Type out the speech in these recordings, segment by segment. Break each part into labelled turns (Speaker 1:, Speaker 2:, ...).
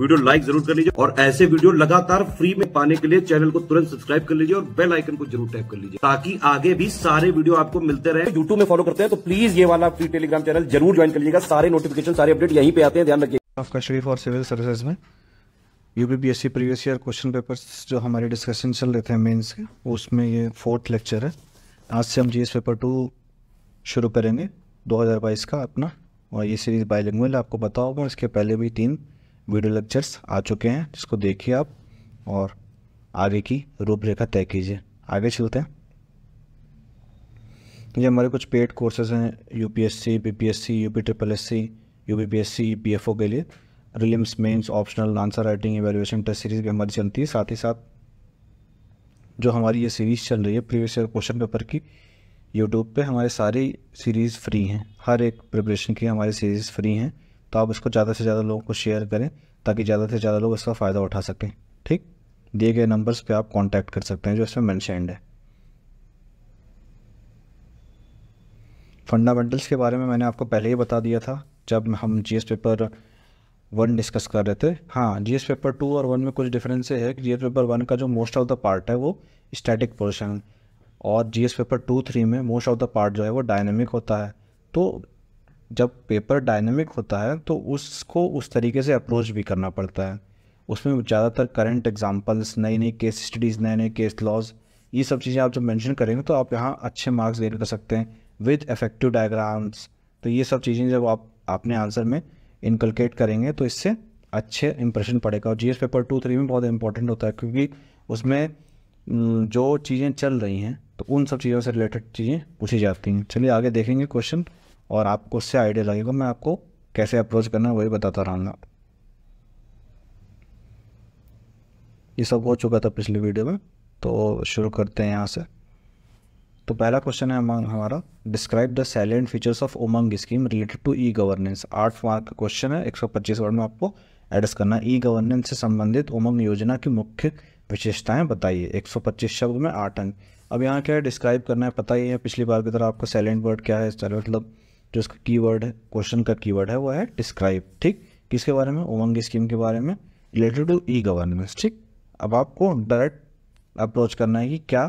Speaker 1: Video like जरूर कर लीजिए और ऐसे वीडियो लगातार फ्री में पाने के लिए चैनल को तुरंत सब्सक्राइब कर लीजिए और बेल आइकन को जरूर टैप कर लीजिए ताकि आगे भी सारे वीडियो आपको मिलते रहे यूट्यूब में फॉलो करते हैं तो प्लीज ये वाला फ्री टेलीग्राम चैनल जरूर ज्वाइन कर लीजिएगा सारे नोटिफिकेशन सारे अपडेट यहीं पे आते हैं ध्यान रखिए आपका शरीफ और सिविल सर्विसेज में UPPSC previous year question paper जो हमारे डिस्कशन चल रहे थे मेन्स के उसमें ये फोर्थ लेक्चर है आज से हम जी पेपर टू शुरू करेंगे दो का अपना और ये सीरीज़ बाइलिंगुअल आपको पता इसके पहले भी तीन वीडियो लेक्चर्स आ चुके हैं जिसको देखिए आप और आगे की रूपरेखा तय कीजिए आगे चलते हैं तो ये हमारे कुछ पेड कोर्सेज हैं UPSC BPSC UP triple S C F O के लिए prelims mains optional answer writing evaluation test series भी हमारी चलती है साथ ही साथ जो हमारी ये सीरीज़ चल रही है प्रीवियस ईयर क्वेश्चन पेपर की यूट्यूब पे हमारे सारी सीरीज़ फ्री हैं हर एक प्रिपरेशन की हमारी सीरीज़ फ्री हैं तो आप इसको ज़्यादा से ज़्यादा लोगों को शेयर करें ताकि ज़्यादा से ज़्यादा लोग इसका फ़ायदा उठा सकें ठीक दिए गए नंबर्स पे आप कांटेक्ट कर सकते हैं जो इसमें मैंशनड है फंडामेंटल्स के बारे में मैंने आपको पहले ही बता दिया था जब हम जी पेपर वन डिस्कस कर रहे थे हाँ जी पेपर टू और वन में कुछ डिफरेंस है कि जी पेपर वन का जो मोस्ट ऑफ द पार्ट है वो स्टैटिक पोर्शन और जी पेपर टू थ्री में मोस्ट ऑफ द पार्ट जो है वो डायनेमिक होता है तो जब पेपर डायनेमिक होता है तो उसको उस तरीके से अप्रोच भी करना पड़ता है उसमें ज़्यादातर करंट एग्जांपल्स नई नई केस स्टडीज़ नए नए केस लॉज ये सब चीज़ें आप जब मेंशन करेंगे तो आप यहाँ अच्छे मार्क्स गेन कर सकते हैं विद इफेक्टिव डायग्राम्स तो ये सब चीज़ें जब आप अपने आंसर में इनकलकेट करेंगे तो इससे अच्छे इंप्रेशन पड़ेगा और जी पेपर टू थ्री में बहुत इंपॉर्टेंट होता है क्योंकि उसमें जो चीज़ें चल रही हैं तो उन सब चीज़ों से रिलेटेड चीज़ें पूछी जाती हैं चलिए आगे देखेंगे क्वेश्चन और आपको उससे आइडिया लगेगा मैं आपको कैसे अप्रोच करना है वही बताता रहूँगा ये सब हो चुका था पिछली वीडियो में तो शुरू करते हैं यहाँ से तो पहला क्वेश्चन है हमारा describe the salient features of Umang scheme related to e governance आठ मार्क का क्वेश्चन है एक वर्ड में आपको एड्रेस करना ई गवर्नेंस से संबंधित उमंग योजना की मुख्य विशेषताएं बताइए 125 शब्द में आठ अंक अब यहाँ क्या है डिस्क्राइब करना है पता ही है पिछली बार की तरह आपको सैलेंट वर्ड क्या है मतलब जो इसका कीवर्ड है क्वेश्चन का कीवर्ड है वो है डिस्क्राइब ठीक किसके बारे में उमंग स्कीम के बारे में रिलेटेड टू ई गवर्नेंस ठीक अब आपको डायरेक्ट अप्रोच करना है कि क्या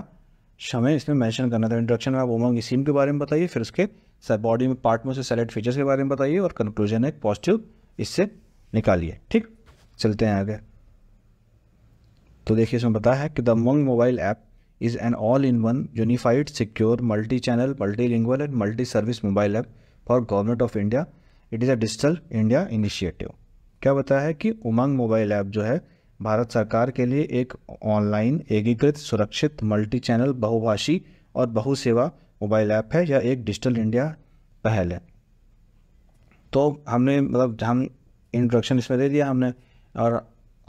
Speaker 1: हमें इसमें मैंशन करना था इंट्रोडक्शन तो में आप उमंग स्कीम के बारे में बताइए फिर उसके बॉडी में पार्ट में से सेलेक्ट फीचर्स के बारे में बताइए और कंक्लूजन एक पॉजिटिव इससे निकालिए ठीक चलते हैं आगे तो देखिए इसमें बताया है कि the Umang mobile app is an all in one unified secure multi channel multi lingual and multi service mobile app for government of India it is a digital India initiative क्या बताया है कि उमंग मोबाइल ऐप जो है भारत सरकार के लिए एक ऑनलाइन एकीकृत सुरक्षित मल्टी चैनल बहुभाषी और बहुसेवा मोबाइल ऐप है या एक डिजिटल इंडिया पहल है तो हमने मतलब हम इंट्रोडक्शन इसमें दे दिया हमने और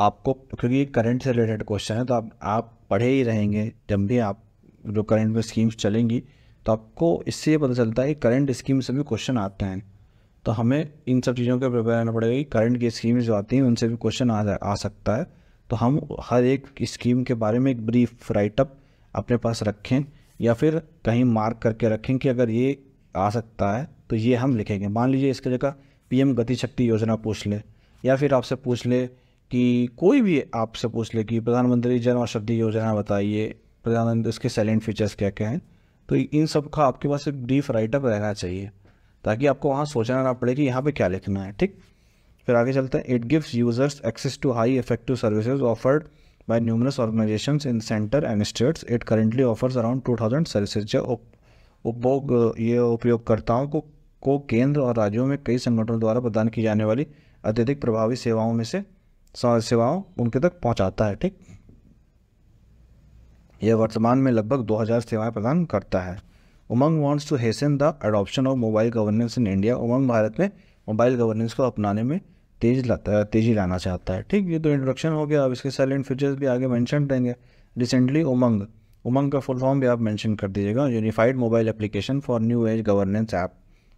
Speaker 1: आपको क्योंकि करंट से रिलेटेड क्वेश्चन है तो आप आप पढ़े ही रहेंगे जब भी आप जो करंट में स्कीम्स चलेंगी तो आपको इससे ये पता चलता है कि करंट स्कीम से भी क्वेश्चन आते हैं तो हमें इन सब चीज़ों के प्रिपेयर रहना पड़ेगा कि करंट की स्कीम जो आती हैं उनसे भी क्वेश्चन आ आ सकता है तो हम हर एक स्कीम के बारे में एक ब्रीफ राइटअप अपने पास रखें या फिर कहीं मार्क करके रखें कि अगर ये आ सकता है तो ये हम लिखेंगे मान लीजिए इसके जगह पीएम गति शक्ति योजना पूछ लें या फिर आपसे पूछ ले कि कोई भी आपसे पूछ ले कि प्रधानमंत्री जन औषधि योजना बताइए प्रधानमंत्री इसके साइलेंट फीचर्स क्या क्या हैं तो इन सब का आपके पास एक ब्रीफ राइटअप रहना चाहिए ताकि आपको वहाँ सोचना ना पड़े कि यहाँ पे क्या लिखना है ठीक फिर आगे चलते हैं it gives users access to high effective services offered by numerous organisation in centre and states it currently offers around two thousand services जो उपभोग ये उपयोगकर्ताओं को को केंद्र और राज्यों में कई संगठनों द्वारा प्रदान की जाने वाली अत्यधिक प्रभावी सेवाओं में से सेवाओं उनके तक पहुँचाता है ठीक यह वर्तमान में लगभग 2000 सेवाएं प्रदान करता है Umang wants to hasten the adoption of mobile governance in India Umang Bharat में मोबाइल गवर्नेंस को अपनाने में तेज लाता तेजी लाना चाहता है ठीक ये तो इंट्रोडक्शन हो गया अब इसके साइलेंट फीचर्स भी आगे मैंशन देंगे रिसेंटली उमंग उमंग का फुल फॉर्म भी आप मैंशन कर दीजिएगा unified mobile application for new age governance app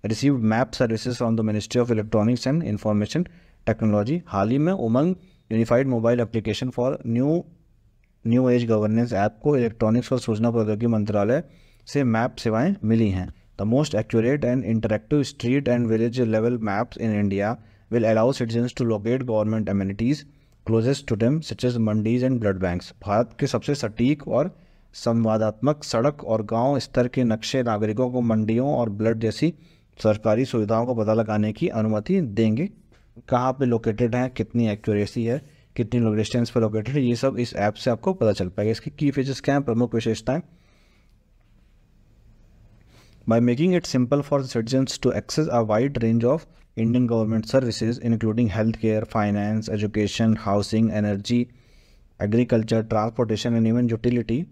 Speaker 1: receive map services from the ministry of electronics and information technology हाल ही में Umang unified mobile application for new new age governance app को electronics और सूचना प्रौद्योगिकी मंत्रालय से मैप सेवाएं मिली हैं the most accurate and interactive street and village level maps in India will allow citizens to locate government amenities closest to them such as mandis and blood banks Bharat के सबसे सटीक और संवादात्मक सड़क और गांव स्तर के नक्शे नागरिकों को मंडियों और ब्लड जैसी सरकारी सुविधाओं को पता लगाने की अनुमति देंगे कहाँ पे लोकेटेड हैं कितनी एक्यूरेसी है कितनी लोग डिस्टेंस पर लोकेटेड है ये सब इस ऐप से आपको पता चल पाएगा इसकी की फीचर्स क्या है प्रमुख विशेषताएं by making it simple for citizens to access a wide range of Indian government services including health care finance education housing energy agriculture transportation and even utility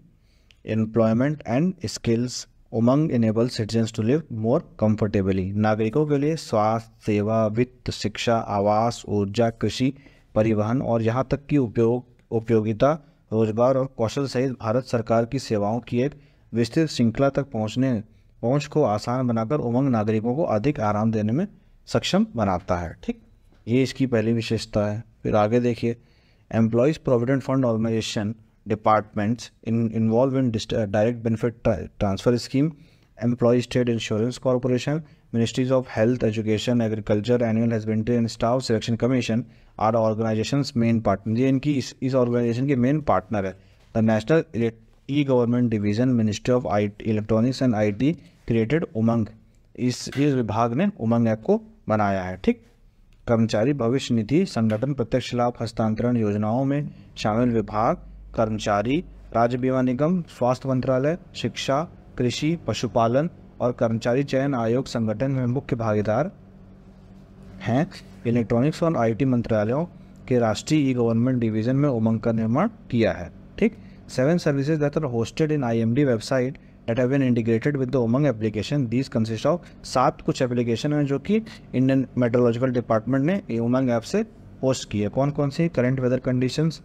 Speaker 1: employment and skills Umang enable citizens to live more comfortably नागरिकों के लिए स्वास्थ्य सेवा वित्त शिक्षा आवास ऊर्जा कृषि परिवहन और यहाँ तक कि उपयोग उपयोगिता रोजगार और कौशल सहित भारत सरकार की सेवाओं की एक विस्तृत श्रृंखला तक पहुँचने पहुँच को आसान बनाकर उमंग नागरिकों को अधिक आराम देने में सक्षम बनाता है ठीक ये इसकी पहली विशेषता है फिर आगे देखिए employees provident fund organisation departments in involve in direct benefit transfer scheme employees state insurance corporation ministries of health education agriculture animal husbandry and staff selection commission are organisation main partner ये इनकी इस organisation के main partner है the national e government division ministry of I electronics and I T created Umang इस इस विभाग ने उमंग app को बनाया है ठीक कर्मचारी भविष्य निधि संगठन प्रत्यक्ष लाभ हस्तांतरण योजनाओं में शामिल विभाग कर्मचारी राज्य बीमा निगम स्वास्थ्य मंत्रालय शिक्षा कृषि पशुपालन और कर्मचारी चयन आयोग संगठन में मुख्य भागीदार हैं इलेक्ट्रॉनिक्स और आईटी मंत्रालयों के राष्ट्रीय ई गवर्नमेंट डिवीजन में उमंग का निर्माण किया है ठीक seven services that are hosted in IMD website that have been integrated with the Umang application. These consist सात कुछ एप्लीकेशन हैं जो कि इंडियन मेट्रोलॉजिकल डिपार्टमेंट ने उमंग ऐप से होस्ट की है कौन कौन सी current weather conditions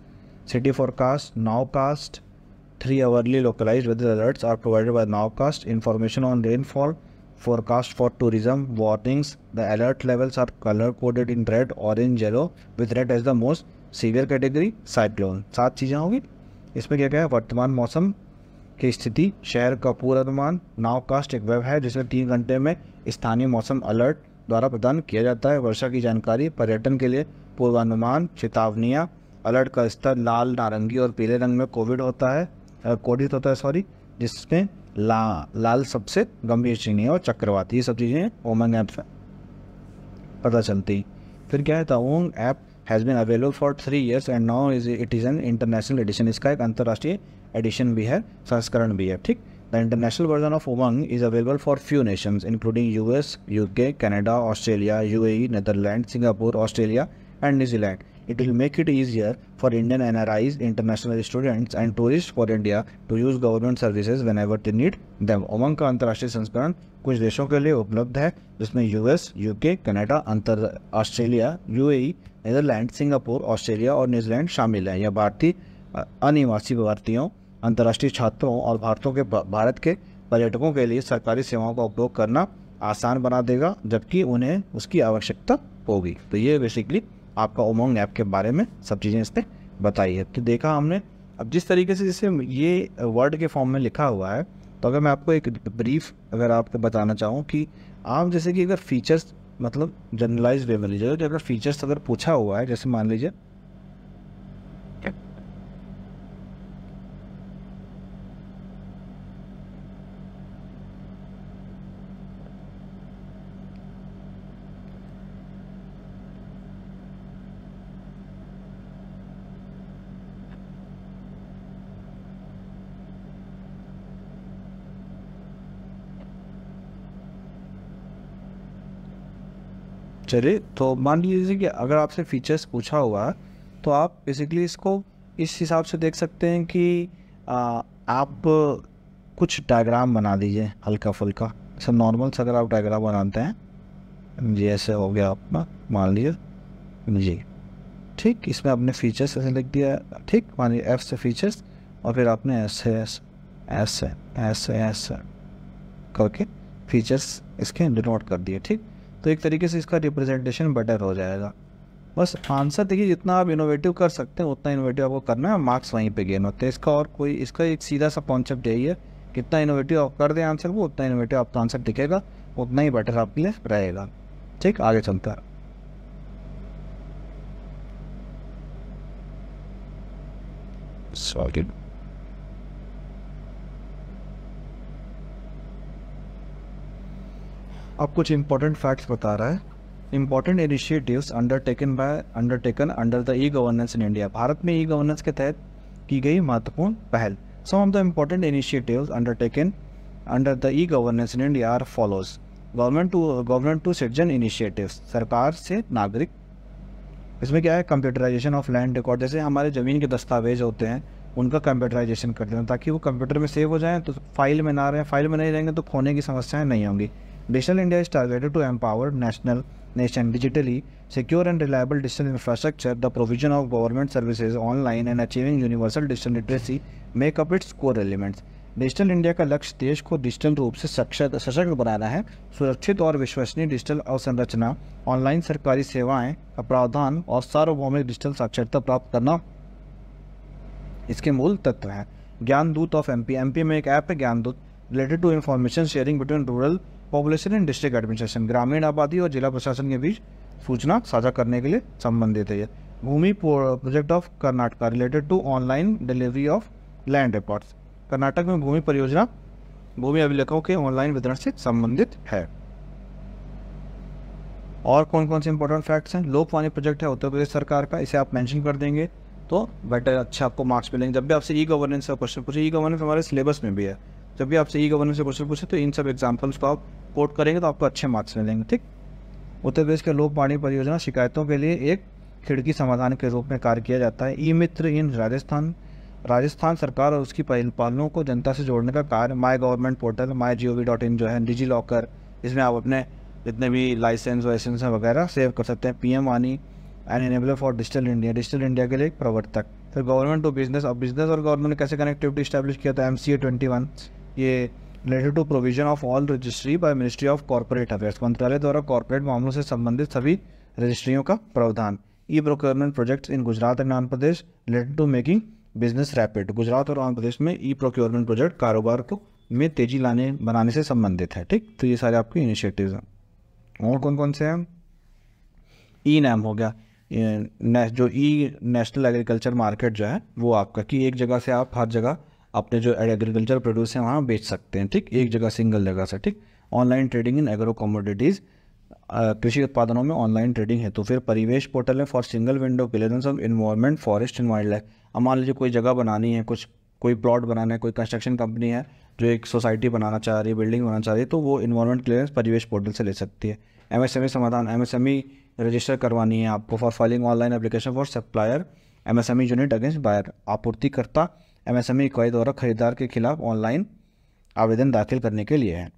Speaker 1: city forecast nowcast cast Three hourly localized weather alerts are provided by Nowcast. Information on rainfall, forecast for tourism, warnings. The alert levels are color coded in red, orange, yellow, with red as the most severe category cyclone सात चीज़ें होंगी इसमें क्या क्या है वर्तमान मौसम की स्थिति शहर का पूर्वानुमान नावकास्ट एक वेब है जिसमें तीन घंटे में स्थानीय मौसम अलर्ट द्वारा प्रदान किया जाता है वर्षा की जानकारी पर्यटन के लिए पूर्वानुमान चेतावनियाँ अलर्ट का स्तर लाल नारंगी और पीले रंग में कोविड होता है कोडित होता है सॉरी जिसमें ला लाल सबसे गंभीर श्रेणी है और चक्रवात ये सब चीज़ें ओमंग ऐप पता चलती फिर क्या है the Umang app has been available for three years and now is it is an international edition इसका एक अंतर्राष्ट्रीय एडिशन भी है संस्करण भी है ठीक the international version of Umang is available for few nations including U U UK Canada Australia U A Netherland Singapore Australia and New Zealand It will make it easier for Indian NRIs, international students and tourists for India to use government services whenever they need them. Umang का अंतर्राष्ट्रीय संस्करण कुछ देशों के लिए उपलब्ध है जिसमें यूएस यूके कनाडा अंतर Australia UAE Netherland Singapore Australia और न्यूजीलैंड शामिल हैं यह भारतीय अनिवासी भारतीयों अंतर्राष्ट्रीय छात्रों और भारतों के भारत के पर्यटकों के लिए सरकारी सेवाओं का उपयोग करना आसान बना देगा जबकि उन्हें उसकी आवश्यकता होगी तो ये बेसिकली आपका उमंग ऐप के बारे में सब चीज़ें इसने बताई है तो देखा हमने अब जिस तरीके से जिसे ये वर्ड के फॉर्म में लिखा हुआ है तो अगर मैं आपको एक ब्रीफ अगर आपको बताना चाहूँ कि आप जैसे कि अगर फीचर्स मतलब जनरलाइज वे में लीजिए तो अगर फीचर्स अगर पूछा हुआ है जैसे मान लीजिए चले तो मान लीजिए कि अगर आपसे फीचर्स पूछा हुआ तो आप बेसिकली इसको इस हिसाब से देख सकते हैं कि आ, आप कुछ डायग्राम बना दीजिए हल्का फुल्का सब से अगर आप डायग्राम बनाते हैं जी ऐसे हो गया अपना मान लीजिए जी ठीक इसमें आपने फीचर्स ऐसे लिख दिया ठीक मान लीजिए एफ से फीचर्स और फिर आपने ऐसे ऐसे ऐसे से एस करके फीचर्स इसके डिनोट कर दिए ठीक तो एक तरीके से इसका रिप्रेजेंटेशन बेटर हो जाएगा बस आंसर देखिए जितना आप इनोवेटिव कर सकते हैं उतना इनोवेटिव आपको करना है मार्क्स वहीं पे गेन होते हैं इसका और कोई इसका एक सीधा सा कॉन्सेप्ट यही है कितना इनोवेटिव आप कर दें आंसर को उतना इनोवेटिव आपका आंसर दिखेगा उतना ही बेटर आपके लिए रहेगा ठीक आगे चलता है So अब कुछ इंपॉर्टेंट फैक्ट्स बता रहा है important initiatives undertaken by undertaken under the e governance in India Bharat में ई गवर्नेंस के तहत की गई महत्वपूर्ण पहल some of the important initiatives undertaken under the e governance in India are follows government to government to citizen initiatives सरकार से नागरिक इसमें क्या है कंप्यूटराइजेशन ऑफ लैंड रिकॉर्ड जैसे हमारे ज़मीन के दस्तावेज होते हैं उनका कंप्यूटराइजेशन कर देना ताकि वो कंप्यूटर में सेव हो जाएं तो फाइल में ना रहें फाइल में नहीं रहेंगे तो खोने की समस्याएं नहीं होंगी Digital India is targeted to empower national nation digitally secure and reliable digital infrastructure the provision of government services online and achieving universal digital literacy make up its core elements digital India का लक्ष्य देश को digital रूप से सशक्त सशक्त बनाना है सुरक्षित और विश्वसनीय डिजिटल अवसंरचना ऑनलाइन सरकारी सेवाएं का प्रावधान और सार्वभौमिक डिजिटल साक्षरता प्राप्त करना इसके मूल तत्व हैं ज्ञान दूत ऑफ एम पी में एक ऐप है Gyan Doot related to information sharing between rural population and district administration ग्रामीण आबादी और जिला प्रशासन के बीच सूचना साझा करने के लिए संबंधित है Bhoomi project of Karnataka related to online delivery of land records Karnataka में भूमि परियोजना भूमि अभिलेखों के ऑनलाइन वितरण से संबंधित है और कौन कौन से इंपॉर्टेंट फैक्ट्स हैं लोक वाणी प्रोजेक्ट है उत्तर प्रदेश सरकार का इसे आप मेंशन कर देंगे तो बेटर अच्छा आपको मार्क्स मिलेंगे जब भी आपसे ई गवर्नेंस का क्वेश्चन पूछे ई गवर्नेंस हमारे सिलेबस में भी है जब भी आपसे ई गवर्नेंस का क्वेश्चन पूछे तो इन सब एग्जाम्पल्स को आप कोट करेंगे तो आपको अच्छे मार्क्स मिलेंगे ठीक उत्तर प्रदेश के लोक पाणी परियोजना शिकायतों के लिए एक खिड़की समाधान के रूप में कार्य किया जाता है ई मित्र इन राजस्थान राजस्थान सरकार और उसकी परिपालनों को जनता से जोड़ने का कार्य my government portal my G O V dot in जो है डिजी लॉकर इसमें आप अपने जितने भी लाइसेंस वाइसेंस हैं वगैरह सेव कर सकते हैं पी एम वानी and enable for digital India digital India के लिए एक प्रवर्तक फिर गवर्नमेंट टू बिजनेस अब बिजनेस और गवर्नमेंट ने कैसे कनेक्टिविटी स्टैब्लिश किया था M C A twenty one ये related to provision of all registry by ministry of corporate affairs मंत्रालय द्वारा कॉरपोरेट मामलों से संबंधित सभी रजिस्ट्रियों का प्रावधान e procurement projects in Gujarat and Andhra Pradesh related to making business rapid Gujarat और आंध्र प्रदेश में ई प्रोक्योरमेंट प्रोजेक्ट कारोबार को में तेजी लाने बनाने से संबंधित है ठीक तो ये सारे आपके इनिशिएटिव हैं और कौन कौन से हैं ई नैम हो गया जो ई नेशनल एग्रीकल्चर मार्केट जो है वो आपका कि एक जगह से आप हर जगह अपने जो एग्रीकल्चर प्रोड्यूस हैं वहाँ बेच सकते हैं ठीक एक जगह सिंगल जगह से ठीक online trading in agro commodities कृषि उत्पादनों में ऑनलाइन ट्रेडिंग है तो फिर परिवेश पोर्टल है for single window clearance of environment forest and wildlife अब मान लीजिए कोई जगह बनानी है कुछ कोई प्लॉट बनाना है कोई कंस्ट्रक्शन कंपनी है जो एक सोसाइटी बनाना चाह रही है बिल्डिंग बनाना चाह रही है तो वो इन्वायरमेंट क्लियरेंस परिवेश पोर्टल से ले सकती है ई e समाधान ई रजिस्टर e करवानी है आपको for filing online application for supplier M S E unit against buyer आपूर्तिकर्ता एमएसएमई इकाई e द्वारा खरीदार के खिलाफ ऑनलाइन आवेदन दाखिल करने के लिए है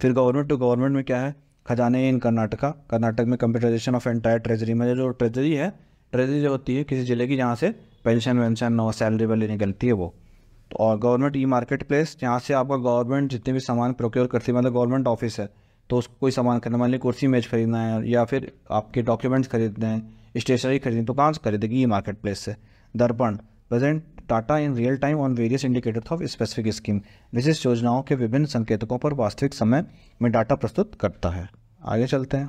Speaker 1: फिर गवर्नमेंट टू गवर्नमेंट में क्या है खजाने इन कर्नाटका कर्नाटक में कंप्यूटराइजेशन ऑफ एंटायर ट्रेजरी में जो ट्रेजरी है ट्रेजरी जो होती है किसी ज़िले की जहाँ से पेंशन वेंशन और सैलरी वाली निकलती है वो तो और गवर्नमेंट ई मार्केट प्लेस जहाँ से आपका गवर्नमेंट जितने भी सामान प्रोक्योर करती है मतलब गवर्नमेंट ऑफिस है तो उसको कोई सामान खरीदना मान ली कुर्सी मेज खरीदना है या फिर आपके डॉक्यूमेंट्स खरीदने हैं स्टेशनरी खरीदनी तो कहाँ से खरीदेगी ई मार्केट प्लेस से Darpan present data in real time on various indicators of specific scheme विशेष योजनाओं के विभिन्न संकेतकों पर वास्तविक समय में डाटा प्रस्तुत करता है आगे चलते हैं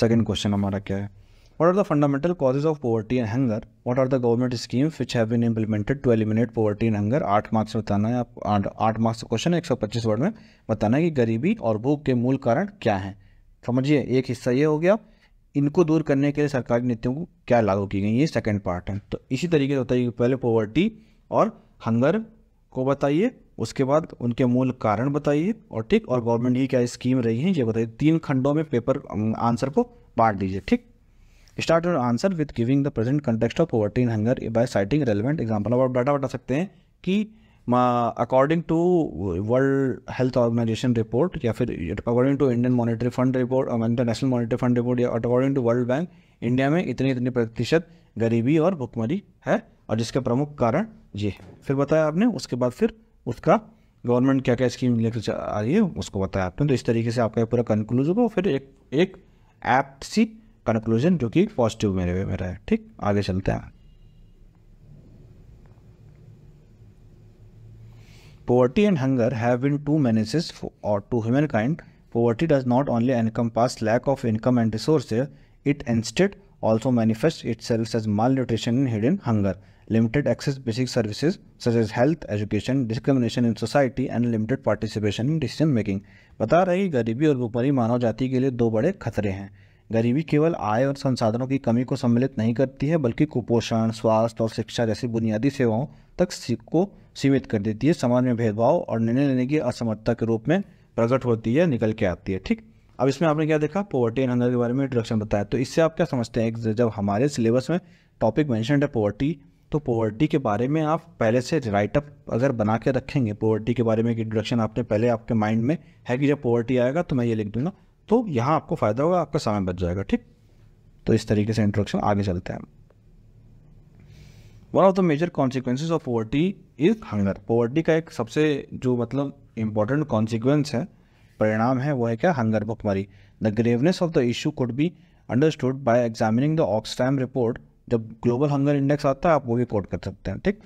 Speaker 1: सेकेंड क्वेश्चन हमारा क्या है what are the fundamental causes of poverty and hunger what are the government scheme which have been implemented to eliminate poverty and hunger आठ मार्क्स बताना है आप आठ मार्क्स का क्वेश्चन है एक सौ पच्चीस वर्ड में बताना है कि गरीबी और भूख के मूल कारण क्या हैं समझिए एक हिस्सा ये हो गया इनको दूर करने के लिए सरकारी नीतियों को क्या लागू की गई ये सेकेंड पार्ट है तो इसी तरीके से बताइए पहले पॉवर्टी और हंगर को बताइए उसके बाद उनके मूल कारण बताइए और ठीक और गवर्नमेंट की क्या स्कीम रही है ये बताइए तीन खंडों में पेपर आंसर को बांट दीजिए ठीक start your answer with giving the present context of poverty in hunger by citing relevant example अब आप डाटा बता सकते हैं कि according to world health organisation report या फिर according to Indian monetary fund report international monetary fund report या according to world bank India में इतने इतने प्रतिशत गरीबी और भुखमरी है और जिसका प्रमुख कारण ये है फिर बताया आपने उसके बाद फिर उसका गवर्नमेंट क्या क्या स्कीम लेकर आ रही है उसको बताया आपने तो इस तरीके से आपका पूरा कंक्लूज होगा फिर एक एक ऐप्ट सी कंक्लूजन जो कि पॉजिटिव मेरे में मेरा है ठीक आगे चलते हैं Poverty and hunger have been two menaces for, or to humankind. Poverty does not only encompass lack of income and resources, it instead also manifests itself as malnutrition and hidden hunger, limited access basic services such as health, education, discrimination in society and limited participation in decision making. bata रहे कि गरीबी और भुखमरी मानव जाति के लिए दो बड़े खतरे हैं गरीबी केवल आय और संसाधनों की कमी को सम्मिलित नहीं करती है बल्कि कुपोषण स्वास्थ्य और शिक्षा जैसी बुनियादी सेवाओं तक को सीमित कर देती है समाज में भेदभाव और निर्णय लेने की असमर्थता के रूप में प्रकट होती है निकल के आती है ठीक अब इसमें आपने क्या देखा पोवर्टी एंड हंगर के बारे में इंट्रोडक्शन बताया तो इससे आप क्या समझते हैं जब हमारे सिलेबस में टॉपिक मैंशन है पोवर्टी तो पॉवर्टी के बारे में आप पहले से राइटअप अगर बना के रखेंगे पोवर्टी के बारे में एक इंट्रोडक्शन आपने पहले आपके माइंड में है कि जब पोवर्टी आएगा तो मैं ये लिख दूंगा तो यहाँ आपको फ़ायदा होगा आपका समय बच जाएगा ठीक तो इस तरीके से इंट्रोडक्शन आगे चलते हैं one of the major consequences of poverty is hunger poverty का एक सबसे जो मतलब इम्पोर्टेंट कॉन्सिक्वेंस है परिणाम है वो है क्या हंगर भुखमारी the graveness of the issue could be understood by examining the Oxfam report जब ग्लोबल हंगर इंडेक्स आता है आप वो भी कोट कर सकते हैं ठीक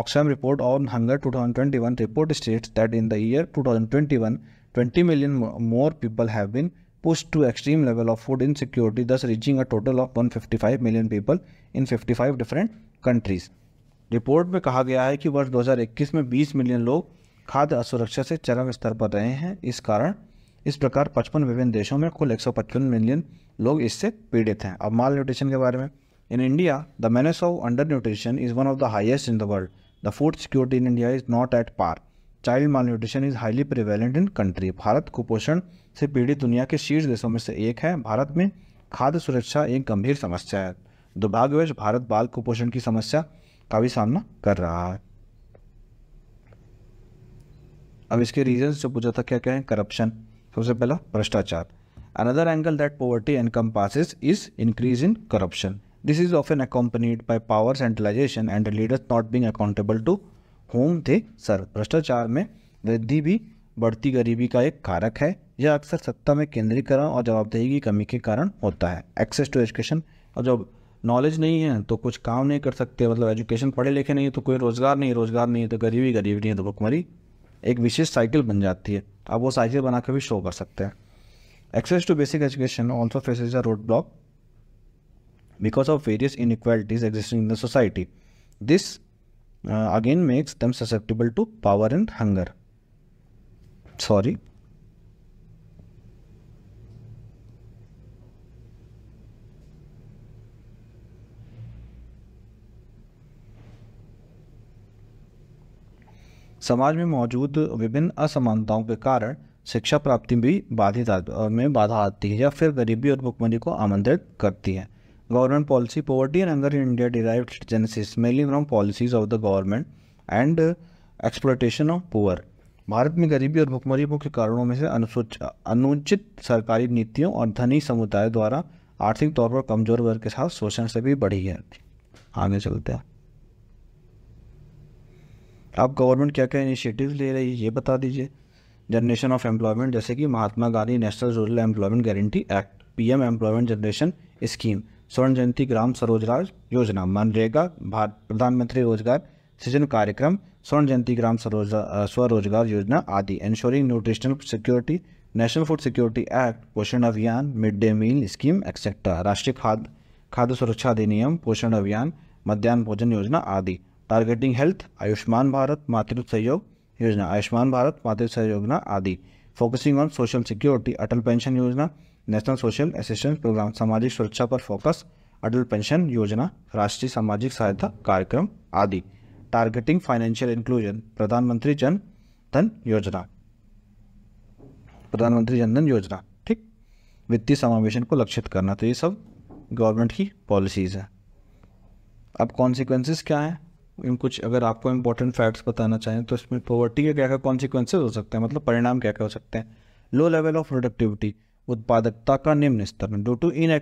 Speaker 1: Oxfam report on hunger 2021 report state that in the year 2021 20 million more people have been of food insecurity thus reaching a total of one fifty five 155 people in fifty 55 different countries रिपोर्ट में कहा गया है कि वर्ष 2021 में 20 million लोग खाद्य असुरक्षा से चरम स्तर पर रहे हैं इस कारण इस प्रकार 55 विभिन्न देशों में कुल एक मिलियन लोग इससे पीड़ित हैं अब माल न्यूट्रिशन के बारे में in India the menace of undernutrition is one of the highest in the world the food security in India is not at par child malnutrition is highly prevalent in country Bharat कुपोषण से पीड़ित दुनिया के शीर्ष देशों में से एक है भारत में खाद्य सुरक्षा एक गंभीर समस्या है दुर्भाग्यवश भारत बाल कुपोषण की समस्या का भी सामना कर रहा है अब इसके रीजन जो पूछा था क्या क्या है करप्शन सबसे पहला भ्रष्टाचार another angle that poverty encompasses is increase in corruption this is often accompanied by power centralisation and leaders not being accountable to whom they serve भ्रष्टाचार में वृद्धि भी बढ़ती गरीबी का एक कारक है यह अक्सर सत्ता में केंद्रीकरण और जवाबदेही की कमी के कारण होता है एक्सेस टू एजुकेशन और जो नॉलेज नहीं है तो कुछ काम नहीं कर सकते मतलब एजुकेशन पढ़े लिखे नहीं तो कोई रोज़गार नहीं रोज़गार नहीं है तो गरीबी गरीबी नहीं है तो भुखमरी एक विशेष साइकिल बन जाती है आप वो साइकिल बना कर भी शो कर सकते हैं access to basic education also faces a roadblock because of various inequalities existing in the society this again makes them susceptible to power and hunger sorry समाज में मौजूद विभिन्न असमानताओं के कारण शिक्षा प्राप्ति भी बाधित में बाधा आती है या फिर गरीबी और भुखमरी को आमंत्रित करती है government policy poverty and hunger India india derived its genesis mainly from policies of the government and uh, Bharat में गरीबी और भुखमरी मुख्य कारणों में से अनुचित सरकारी नीतियों और धनी समुदाय द्वारा आर्थिक तौर पर कमजोर वर्ग के साथ शोषण से भी बढ़ी है आगे चलते हैं आप गवर्नमेंट क्या क्या इनिशिएटिव ले रही है ये बता दीजिए जनरेशन ऑफ एम्प्लॉयमेंट जैसे कि Mahatma Gandhi national rural employment guarantee act PM employment generation scheme Swarna Jayanti ग्राम स्वरोजगार योजना मनरेगा भारत प्रधानमंत्री रोजगार सृजन कार्यक्रम स्वर्ण जयंती ग्राम स्वरोजगार योजना आदि ensuring nutritional security national food security act Poshan Abhiyan mid day meal scheme etcetera राष्ट्रीय खाद्य खाद्य सुरक्षा अधिनियम पोषण अभियान मध्यान्ह भोजन योजना आदि टारगेटिंग हेल्थ आयुष्मान भारत मातृत्व सहयोग योजना आयुष्मान भारत मातृत्व सहयोग योजना आदि focusing on social security Atal pension Yojana national social assistance programme सामाजिक सुरक्षा पर फोकस अटल पेंशन योजना राष्ट्रीय सामाजिक सहायता कार्यक्रम आदि टारगेटिंग फाइनेंशियल इंक्लूजन प्रधानमंत्री जन धन योजना प्रधानमंत्री जनधन योजना ठीक वित्तीय समावेशन को लक्षित करना तो ये सब गवर्नमेंट की पॉलिसीज़ हैं अब कॉन्सिक्वेंसेस क्या हैं इन कुछ अगर आपको इंपॉर्टेंट फैक्ट्स बताना चाहें तो इसमें पॉवर्टी के क्या क्या कॉन्सिक्वेंसेज हो सकते हैं मतलब परिणाम क्या क्या हो सकते हैं लो लेवल ऑफ प्रोडक्टिविटी उत्पादकता का निम्न स्तर due to in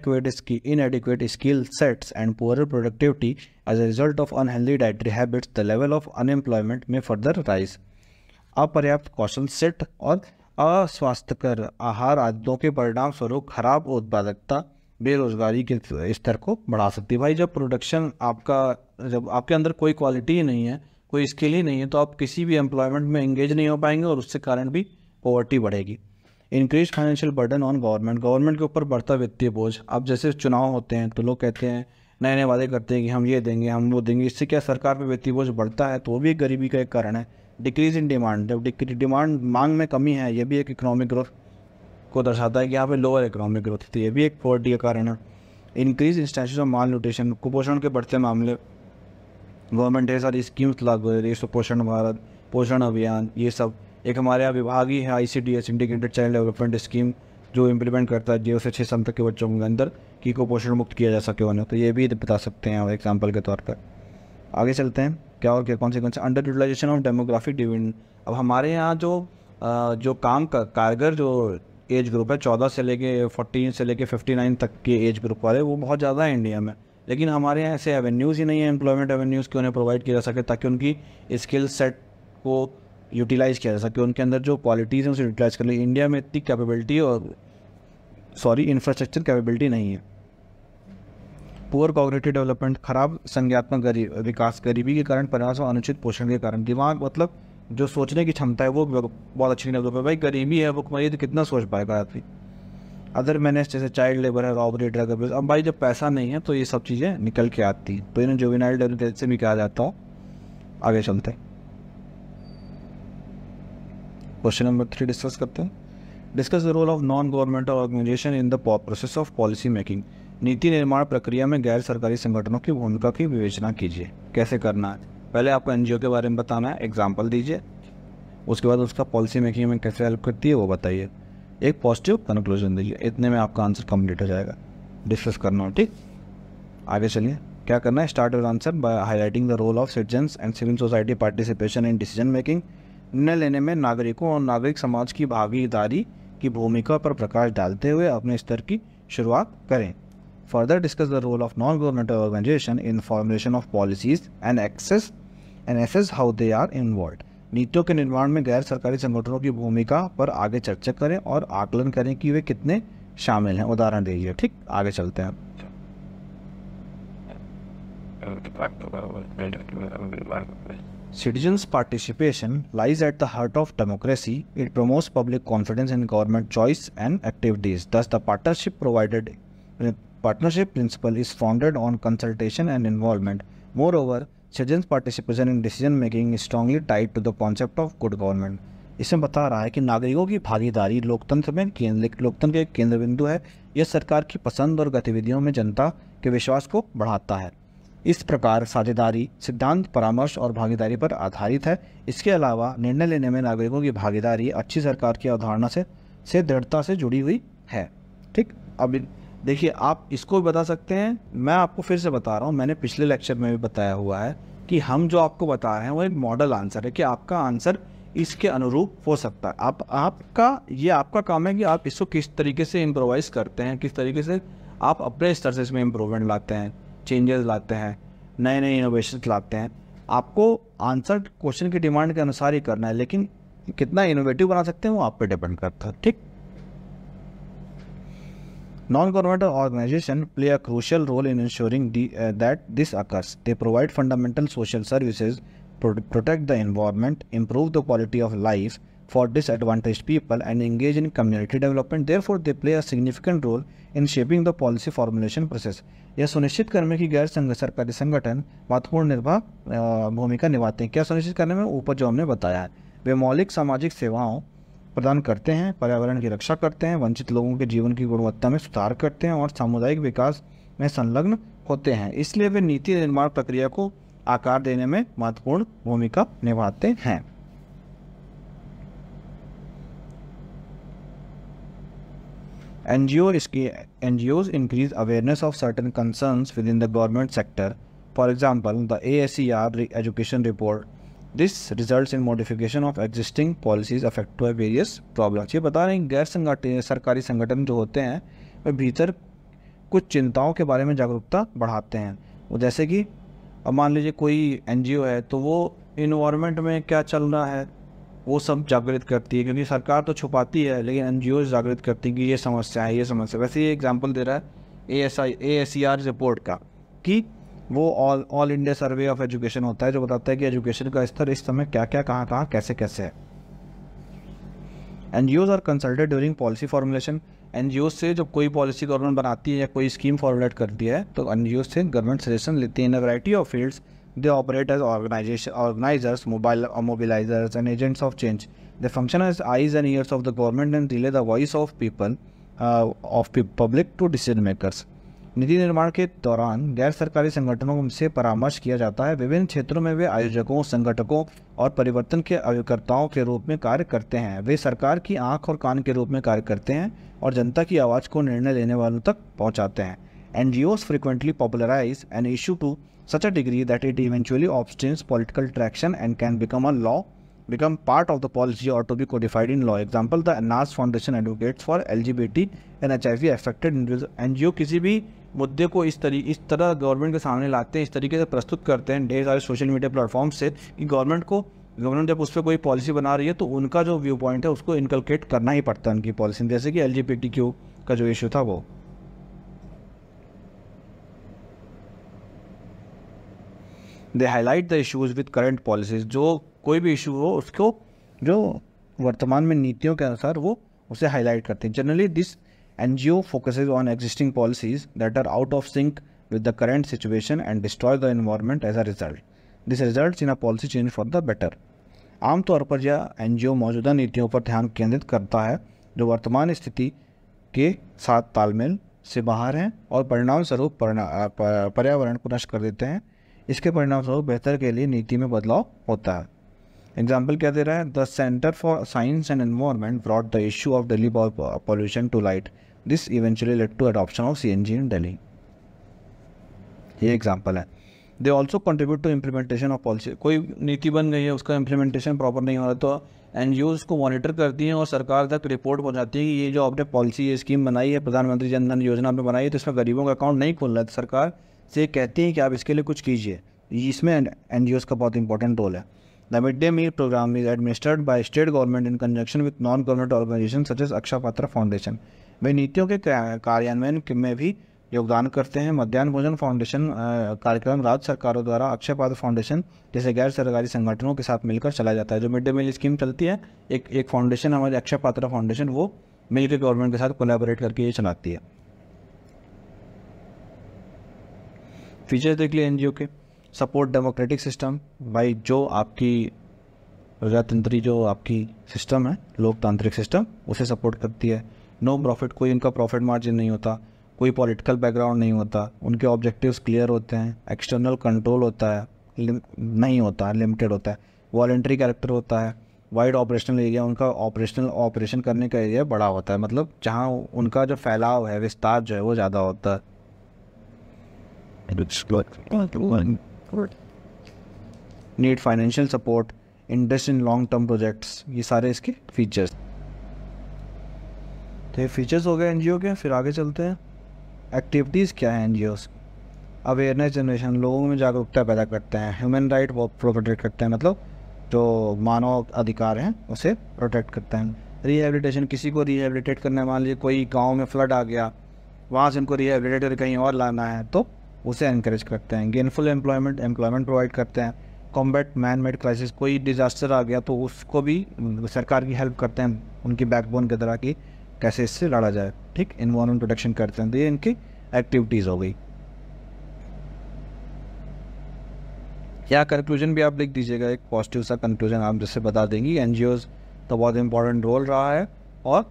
Speaker 1: inadequate skill sets and poor productivity as a result of unhealthy dietary habits the level of unemployment में फर्दर राइज अपर्याप्त कौशल सेट और अस्वास्थ्यकर आहार आदतों के परिणाम स्वरूप खराब उत्पादकता बेरोज़गारी के स्तर को बढ़ा सकती है भाई जब प्रोडक्शन आपका जब आपके अंदर कोई क्वालिटी ही नहीं है कोई स्किल ही नहीं है तो आप किसी भी एम्प्लॉयमेंट में इंगेज नहीं हो पाएंगे और उससे कारण भी पॉवर्टी बढ़ेगी increase financial burden on government government के ऊपर बढ़ता वित्तीय बोझ अब जैसे चुनाव होते हैं तो लोग कहते हैं नए नए वादे करते हैं कि हम ये देंगे हम वो देंगे इससे क्या सरकार पर वित्तीय बोझ बढ़ता है तो वो भी एक गरीबी का एक कारण है डिक्रीज इन डिमांड जब डिमांड मांग में कमी है ये भी एक इकोनॉमिक ग्रोथ को दर्शाता है कि यहाँ पे लोअर इकोनॉमिक ग्रोथ थी ये भी एक पॉवर्टी का कारण है increase incidence of malnutrition कुपोषण के बढ़ते मामले गवर्नमेंट ढेर सारी स्कीम्स लागू कर रही है पोषण भारत पोषण अभियान ये सब एक हमारे यहाँ विभाग ही है I C D S integrated child development scheme जो इम्प्लीमेंट करता है जीरो से छः साल तक के बच्चों के अंदर कि कुपोषण मुक्त किया जा सके उन्हें तो ये भी बता सकते हैं एग्जाम्पल के तौर पर आगे चलते हैं क्या और क्या कौन से कौन से underutilisation of demographic dividend अब हमारे यहाँ जो जो काम का कारगर जो एज ग्रुप है चौदह से लेके फोर्टीन से लेके फिफ्टी नाइन तक के एज ग्रुप वाले वो बहुत ज़्यादा है इंडिया में लेकिन हमारे यहाँ ऐसे एवेन्यूज़ ही नहीं है एम्प्लॉयमेंट एवेन्यूज़ की उन्हें प्रोवाइड किया जा सके ताकि उनकी स्किल सेट को यूटिलाइज़ किया जा सके उनके अंदर जो क्वालिटीज़ हैं उसे यूटिलाइज़ कर लें इंडिया में इतनी कैपेबिलिटी और सॉरी इंफ्रास्ट्रक्चर कैपेबिलिटी नहीं है पुअर कॉग्रेटिव डेवलपमेंट खराब संज्ञात्मक गरीब विकास गरीबी के कारण प्रयास और अनुचित पोषण के कारण दिमाग मतलब जो सोचने की क्षमता है वो बहुत अच्छी नहीं डेवलप है भाई गरीबी है वो मरीज तो कितना सोच पाएगा आदमी अदर मैंने जैसे चाइल्ड लेबर है ऑपरेटर ड्रग अब भाई जब पैसा नहीं है तो ये सब चीज़ें निकल के आती हैं तो इन्हें जोविनाइल डेवलप से भी कहा जाता हूँ आगे चलते हैं क्वेश्चन नंबर थ्री डिस्कस करते हैं discuss the role of non governmental organisation in the process of policy making नीति निर्माण प्रक्रिया में गैर सरकारी संगठनों की भूमिका की विवेचना कीजिए कैसे करना है पहले आपको एन के बारे में बताना है एग्जाम्पल दीजिए उसके बाद उसका पॉलिसी मेकिंग में कैसे हेल्प करती है वो बताइए एक पॉजिटिव कंक्लूजन दीजिए इतने में आपका आंसर कम्प्लीट हो जाएगा डिस्कस करना हो ठीक आगे चलिए क्या करना है start answer by highlighting the role of citizens and civil society participation in decision making निर्णय लेने में नागरिकों और नागरिक समाज की भागीदारी की भूमिका पर प्रकाश डालते हुए अपने स्तर की शुरुआत करें further discuss the role of non governmental organisation in formation of policies and access and assess how they are involve neat token environment में गैर सरकारी संगठनों की भूमिका पर आगे चर्चा करें और आकलन करें कि वे कितने शामिल हैं उदाहरण दीजिए ठीक आगे चलते हैं citizens participation lies at the heart of democracy it promotes public confidence in government choice and activities thus the partnership provided partnership principle is founded on consultation and involvement moreover citizen participation in decision making strongly tied to the concept of good government इसमें बता रहा है कि नागरिकों की भागीदारी लोकतंत्र में केंद्र लोकतंत्र का एक केंद्र बिंदु है यह सरकार की पसंद और गतिविधियों में जनता के विश्वास को बढ़ाता है इस प्रकार साझेदारी सिद्धांत परामर्श और भागीदारी पर आधारित है इसके अलावा निर्णय लेने में नागरिकों की भागीदारी अच्छी सरकार की अवधारणा से से दृढ़ता से जुड़ी हुई है ठीक अब देखिए आप इसको भी बता सकते हैं मैं आपको फिर से बता रहा हूँ मैंने पिछले लेक्चर में भी बताया हुआ है कि हम जो आपको बता रहे हैं वो एक मॉडल आंसर है कि आपका आंसर इसके अनुरूप हो सकता है आप आपका ये आपका काम है कि आप इसको किस तरीके से इम्प्रोवाइज़ करते हैं किस तरीके से आप अपने स्तर से इसमें इम्प्रूवमेंट लाते हैं चेंजेस लाते हैं नए नए इनोवेशन लाते हैं आपको आंसर क्वेश्चन की डिमांड के अनुसार ही करना है लेकिन कितना इनोवेटिव बना सकते हैं वो आप पर डिपेंड करता है ठीक Non-governmental organizations play a crucial role in ensuring the, uh, that this occurs. They provide fundamental social services, pro protect the environment, improve the quality of life for disadvantaged people, and engage in community development. Therefore, they play a significant role in shaping the policy formulation process. यह सुनिश्चित करने की गैर सरकारी संगठन महत्वपूर्ण निर्वाह भूमिका निभाते हैं क्या सुनिश्चित करने में ऊपर जो हमने बताया है वे मौलिक सामाजिक सेवाओं प्रदान करते हैं पर्यावरण की रक्षा करते हैं वंचित लोगों के जीवन की गुणवत्ता में सुधार करते हैं और सामुदायिक विकास में संलग्न होते हैं इसलिए वे नीति निर्माण प्रक्रिया को आकार देने में महत्वपूर्ण भूमिका निभाते हैं एनजीओ इसकी awareness of NGOs within the government sector for the the A S C R ASER education report this result in modification of existing policies affect various problems ये बता रहे हैं गैर संगठन सरकारी संगठन जो होते हैं वे भीतर कुछ चिंताओं के बारे में जागरूकता बढ़ाते हैं वो जैसे कि अब मान लीजिए कोई एन है तो वो इन्वामेंट में क्या चल रहा है वो सब जागृत करती है क्योंकि सरकार तो छुपाती है लेकिन एन जागृत करती है कि ये समस्या है ये समस्या वैसे ये एग्जाम्पल दे रहा है A S I A S C R report का कि वो all all India survey of education होता है जो बताता है कि एजुकेशन का स्तर इस समय क्या क्या कहाँ कहाँ कैसे कैसे है N are consulted during policy formulation N से जब कोई पॉलिसी गवर्नमेंट बनाती है या कोई स्कीम फॉर्मुलेट करती है तो एन से गवर्नमेंट सजेशन लेती है in variety of fields they operate as organisation organisers mobile mobilisers and agents of change the function as eyes and ears of the government and relay the voice of people of public to decision makers नीति निर्माण के दौरान गैर सरकारी संगठनों से परामर्श किया जाता है विभिन्न क्षेत्रों में वे आयोजकों संगठकों और परिवर्तन के अभिकर्ताओं के रूप में कार्य करते हैं वे सरकार की आंख और कान के रूप में कार्य करते हैं और जनता की आवाज़ को निर्णय लेने वालों तक पहुँचाते हैं N G Os frequently popularise an issue to such a degree that it eventually obtains political traction and can become a law become part of the to be codified in law example the be foundation in for L G B T N H I V affected N G O किसी भी मुद्दे को इस तरी इस तरह government के सामने लाते हैं इस तरीके से प्रस्तुत करते हैं ढेर सारे सोशल मीडिया प्लेटफॉर्म से कि गवर्नमेंट को गवर्नमेंट जब उस पर कोई पॉलिसी बना रही है तो उनका जो व्यू पॉइंट है उसको इनकलकेट करना ही पड़ता है उनकी पॉलिसी में जैसे कि एल का जो इशू था वो they highlight the issues with current policies जो कोई भी इशू हो उसको जो वर्तमान में नीतियों के अनुसार वो उसे हाईलाइट करते हैं generally this NGO focuses on existing policies that are out of sync with the current situation and destroy the environment as a result. This results in a policy change for the better. आमतौर पर यह ओ मौजूदा नीतियों पर ध्यान केंद्रित करता है जो वर्तमान स्थिति के साथ तालमेल से बाहर हैं और परिणाम स्वरूप पर्यावरण को नष्ट कर देते हैं इसके परिणाम स्वरूप बेहतर के लिए नीति में बदलाव होता है एग्जाम्पल क्या दे रहा है the centre for science and environment brought the issue of Delhi pollution to light This too led of C N G in Delhi ये एग्जाम्पल है they also contribute to implementation of policy कोई नीति बन गई है उसका इम्प्लीमेंटेशन प्रॉपर नहीं हो रहा तो एन जी ओज को मॉनिटर करती हैं और सरकार तक रिपोर्ट पहुंचाती है कि ये जो आपने पॉलिसी ये स्कीम बनाई है प्रधानमंत्री जन धन योजना आपने बनाई है तो इसमें गरीबों का अकाउंट नहीं खोलना रहा है तो सरकार से कहती है कि आप इसके लिए कुछ कीजिए इसमें एन जी ओज का बहुत इंपॉर्टेंट रोल है the mid day meal programme is administered by state government in conjunction with non government organisation such as Akshaya Patra foundation वे नीतियों के कार्यान्वयन में भी योगदान करते हैं मध्यान्ह भोजन फाउंडेशन कार्यक्रम राज्य सरकारों द्वारा अक्षय पात्र फाउंडेशन जैसे गैर सरकारी संगठनों के साथ मिलकर चलाया जाता है जो मिड डे मील स्कीम चलती है एक एक फाउंडेशन हमारे अक्षय पात्र फाउंडेशन वो मिलकर गवर्नमेंट के साथ कोलेबोरेट करके ये चलाती है फीचर्स देख लिए एनजीओ के सपोर्ट डेमोक्रेटिक सिस्टम बाई जो आपकी प्रजातंत्री जो आपकी सिस्टम है लोकतांत्रिक सिस्टम उसे सपोर्ट करती है नो प्रॉफिट कोई उनका प्रॉफिट मार्जिन नहीं होता कोई पॉलिटिकल बैकग्राउंड नहीं होता उनके ऑब्जेक्टिव्स क्लियर होते हैं एक्सटर्नल कंट्रोल होता है नहीं होता लिमिटेड होता है वॉल्ट्री कैरेक्टर होता है वाइड ऑपरेशनल एरिया उनका ऑपरेशनल ऑपरेशन करने का एरिया बड़ा होता है मतलब जहाँ उनका जो फैलाव है विस्तार जो है वो ज़्यादा होता है need financial support interest in long term projects ये सारे इसके फीचर्स तो ये फीचर्स हो गए एन के फिर आगे चलते हैं एक्टिविटीज़ क्या है एन अवेयरनेस जनरेशन लोगों में जागरूकता पैदा करते हैं ह्यूमन राइट वो प्रोटेक्ट करते हैं मतलब जो मानव अधिकार हैं उसे प्रोटेक्ट करते हैं रिहेबिलिटेशन किसी को रिहेबिलिटेट करना है मान लीजिए कोई गांव में फ्लड आ गया वहाँ से उनको रिहेबिलिटेट कर कहीं और लाना है तो उसे इनक्रेज करते हैं गेनफुल एम्प्लॉयमेंट एम्प्लॉयमेंट प्रोवाइड करते हैं कॉम्बैट मैन मेड क्राइसिस कोई डिज़ास्टर आ गया तो उसको भी सरकार की हेल्प करते हैं उनकी बैकबोन की तरह की कैसे इससे लड़ा जाए ठीक इन्वायरमेंट प्रोटेक्शन करते हैं तो ये इनकी एक्टिविटीज़ हो गई या कंक्लूजन भी आप लिख दीजिएगा एक पॉजिटिव सा कंक्लूजन आप जैसे बता देंगी एन तो बहुत इंपॉर्टेंट रोल रहा है और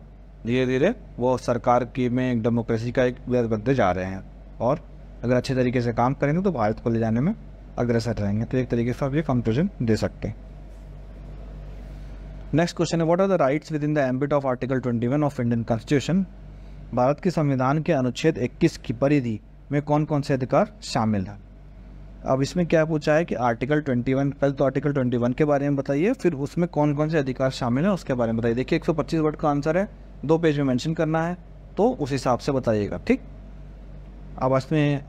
Speaker 1: धीरे धीरे वो सरकार की में एक डेमोक्रेसी का एक प्लेयर बनते जा रहे हैं और अगर अच्छे तरीके से काम करेंगे तो भारत को ले जाने में अग्रसर रहेंगे तो एक तरीके से आप ये कंक्लूजन दे सकते हैं नेक्स्ट क्वेश्चन है what are the rights within the ambit of article 21 of Indian constitution Bharat के संविधान के अनुच्छेद 21 की परिधि में कौन कौन से अधिकार शामिल हैं अब इसमें क्या पूछा है कि आर्टिकल 21 पहले तो आर्टिकल 21 के बारे में बताइए फिर उसमें कौन कौन से अधिकार शामिल हैं उसके बारे में बताइए देखिए एक वर्ड का आंसर है दो पेज में मैंशन करना है तो उस हिसाब से बताइएगा ठीक अब इसमें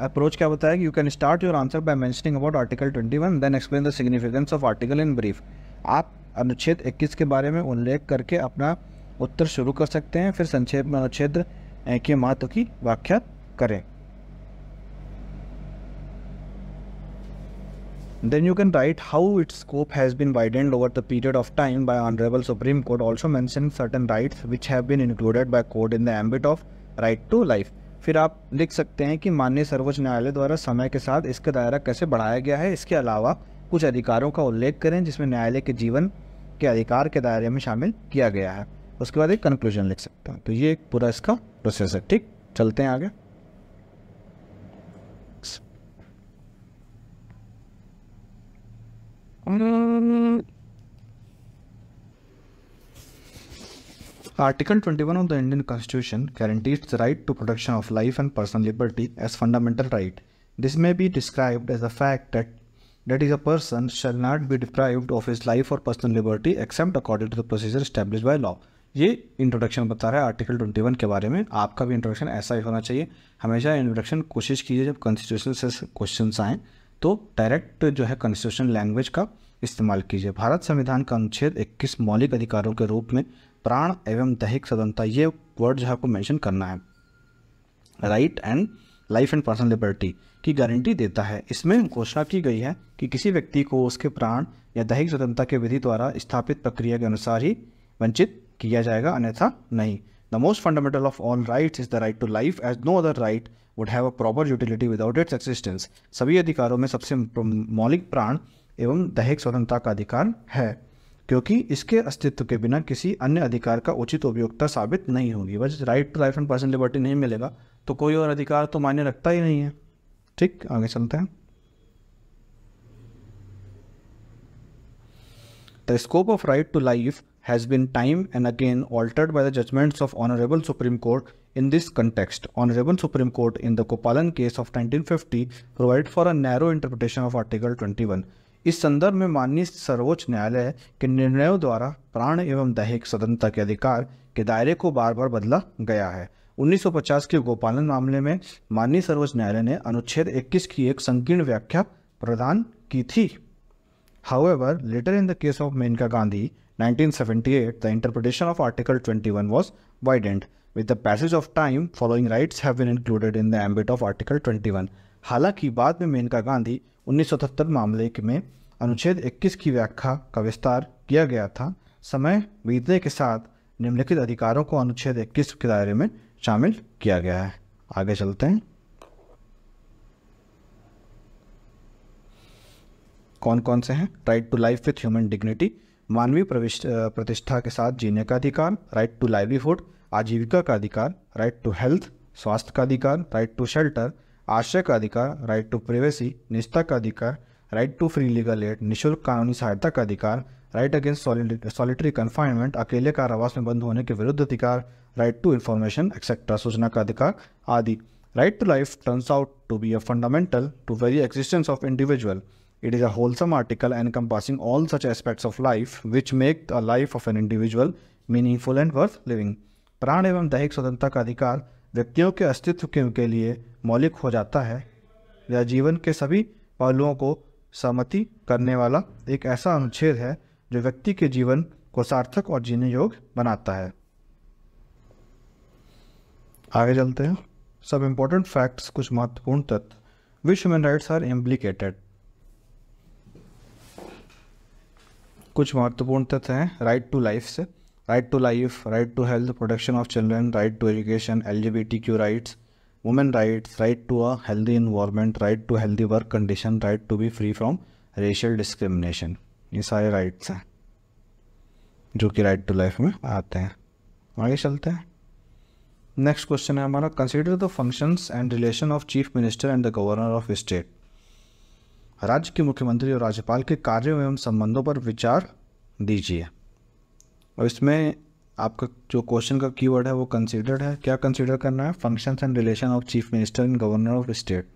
Speaker 1: अप्रोच क्या बताया कि you can start your answer by mentioning about article twenty then explain the significance of article in brief आप अनुच्छेद 21 के बारे में उल्लेख करके अपना उत्तर शुरू कर सकते हैं फिर संक्षेप में अनुच्छेद के महत्व की व्याख्या करें then you can write how it scope has been widened over the period of time by honourable supreme court also mention certain right which have been included by court in the ambit of right to life फिर आप लिख सकते हैं कि माननीय सर्वोच्च न्यायालय द्वारा समय के साथ इसका दायरा कैसे बढ़ाया गया है इसके अलावा कुछ अधिकारों का उल्लेख करें जिसमें न्यायालय के जीवन के अधिकार के दायरे में शामिल किया गया है उसके बाद एक कंक्लूजन लिख सकते हैं तो ये एक पूरा इसका प्रोसेस है ठीक चलते हैं आगे article 21 of the Indian constitution guarantees the right to protection of life and personal liberty as fundamental right this may be described as the fact that that is a person shall not be deprived of his life or personal liberty except according to the procedure established by law ये introduction बता रहा है article 21 के बारे में आपका भी introduction ऐसा ही होना चाहिए हमेशा इंट्रोडक्शन कोशिश कीजिए जब कॉन्स्टिट्यूशन से क्वेश्चन आएँ तो डायरेक्ट जो है कॉन्स्टिट्यूशन लैंग्वेज का इस्तेमाल कीजिए भारत संविधान का अनुच्छेद 21 मौलिक अधिकारों के रूप में प्राण एवं दैहिक स्वतंत्रता ये वर्ड जो है आपको मैंशन करना है right and life and personal liberty की गारंटी देता है इसमें घोषणा की गई है कि किसी व्यक्ति को उसके प्राण या दैहिक स्वतंत्रता के विधि द्वारा स्थापित प्रक्रिया के अनुसार ही वंचित किया जाएगा अन्यथा नहीं the most fundamental of all rights is the right to life as no other right would have a proper utility without its existence सभी अधिकारों में सबसे मौलिक प्राण एवं दैहिक स्वतंत्रता का अधिकार है क्योंकि इसके अस्तित्व के बिना किसी अन्य अधिकार का उचित उपयोगता साबित नहीं होगी बस right to life and person liberty नहीं मिलेगा तो कोई और अधिकार तो मान्य रखता ही नहीं है ठीक आगे चलते हैं the scope of right to life has been time and again altered by the judgments of honourable supreme court in this context honourable supreme court in the Gopalan case of 1950 provide for a narrow interpretation of article 21 इस संदर्भ में माननीय सर्वोच्च न्यायालय के निर्णयों द्वारा प्राण एवं दैहिक स्वतंत्रता के अधिकार के दायरे को बार बार बदला गया है 1950 के गोपालन मामले में माननीय सर्वोच्च न्यायालय ने अनुच्छेद 21 की एक संकीर्ण व्याख्या प्रदान की थी however later in the case of Maneka Gandhi nineteen seventy eight the interpretation of article twenty one was widened with the passage of time following rights have been included in the ambit of article 21 हालांकि बाद में मेनका गांधी उन्नीस सौ 1977 मामले में अनुच्छेद इक्कीस की व्याख्या का विस्तार किया गया था समय बीतने के साथ निम्नलिखित अधिकारों को अनुच्छेद इक्कीस के दायरे में शामिल किया गया है आगे चलते हैं कौन कौन से हैं right to life with human dignity मानवीय प्रतिष्ठा के साथ जीने का अधिकार राइट टू लाइवलीहुड आजीविका का अधिकार राइट टू हेल्थ स्वास्थ्य का अधिकार राइट टू शेल्टर आश्रय का अधिकार राइट टू प्रिवेसी निष्ठा का अधिकार right to free legal aid निःशुल्क कानूनी सहायता का अधिकार राइट अगेंस्ट सॉलिटरी कन्फाइनमेंट अकेले कारावास में बंद होने के विरुद्ध अधिकार राइट टू इन्फॉर्मेशन एक्सेट्रा सूचना का अधिकार आदि right to life turns out to be a fundamental to very existence of individual it is a wholesome article encompassing all such aspects of life which make a life of an individual meaningful and worth living प्राण एवं दैहिक स्वतंत्रता का अधिकार व्यक्तियों के अस्तित्व के लिए मौलिक हो जाता है या जीवन के सभी पहलुओं को सहमति करने वाला एक ऐसा अनुच्छेद है जो व्यक्ति के जीवन को सार्थक और जीने योग्य बनाता है आगे चलते हैं सब इम्पोर्टेंट फैक्ट्स कुछ महत्वपूर्ण तथ्य which human rights are implicated कुछ महत्वपूर्ण तथ्य हैं राइट टू लाइफ से right to life right to health protection of children right to education L G B T Q rights women rights right to a healthy environment right to healthy work condition right to be free from racial discrimination ये सारे rights हैं जो कि right to life में आते हैं आगे चलते हैं नेक्स्ट क्वेश्चन है हमारा consider the functions and relation of chief minister and the governor of state राज्य के मुख्यमंत्री और राज्यपाल के कार्यों एवं संबंधों पर विचार दीजिए और इसमें आपका जो क्वेश्चन का कीवर्ड है वो कंसिडर्ड है क्या कंसिडर करना है functions and relation of chief minister and governor of state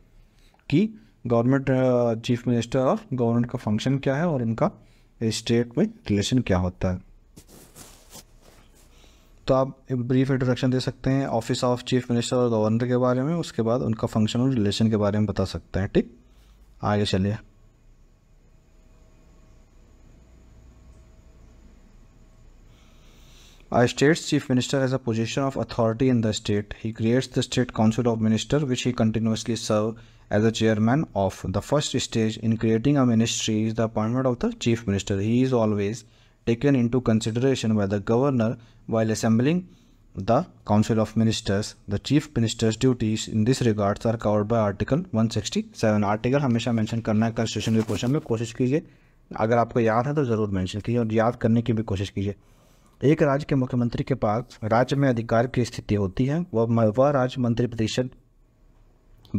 Speaker 1: कि गवर्नमेंट चीफ मिनिस्टर और गवर्नमेंट का फंक्शन क्या है और इनका स्टेट में रिलेशन क्या होता है तो आप एक ब्रीफ इंट्रोडक्शन दे सकते हैं ऑफिस ऑफ चीफ मिनिस्टर और गवर्नर के बारे में उसके बाद उनका फंक्शन और रिलेशन के बारे में बता सकते हैं ठीक आगे चलिए a state's chief minister as a position of authority in the state he creates the state council of minister which he continuously serve as a chairman of the first stage in creating a ministry is the appointment of the chief minister he is always taken into consideration by the governor while assembling the Council of Ministers. The Chief Minister's duties in this regards are covered by Article 167. Article हमेशा mention करना है constitution के question में कोशिश कीजिए अगर आपको याद है तो ज़रूर मेंशन कीजिए और याद करने की भी कोशिश कीजिए एक राज्य के मुख्यमंत्री के पास राज्य में अधिकार की स्थिति होती है वह वह राज्य मंत्री परिषद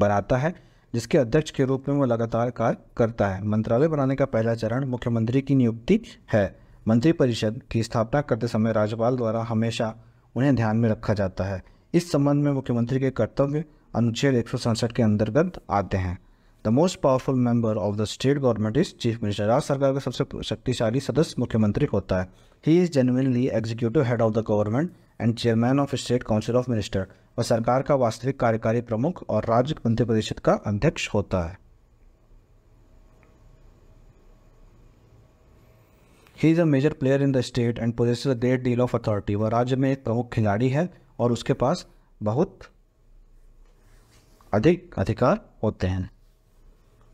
Speaker 1: बनाता है जिसके अध्यक्ष के रूप में वो लगातार कार्य करता है मंत्रालय बनाने का पहला चरण मुख्यमंत्री की नियुक्ति है मंत्रिपरिषद की स्थापना करते समय राज्यपाल द्वारा हमेशा उन्हें ध्यान में रखा जाता है इस संबंध में मुख्यमंत्री के कर्तव्य अनुच्छेद एक के अंतर्गत आते हैं the most powerful member of the state government is chief minister राज्य सरकार का सबसे शक्तिशाली सदस्य मुख्यमंत्री होता है he is genuinely executive head of the government and chairman of state council of minister और सरकार का वास्तविक कार्यकारी प्रमुख और राज्य मंत्रिपरिषद का अध्यक्ष होता है he is a major player in the state and possesses a great deal of authority वह राज्य में एक प्रमुख खिलाड़ी है और उसके पास बहुत अधिक अधिकार होते हैं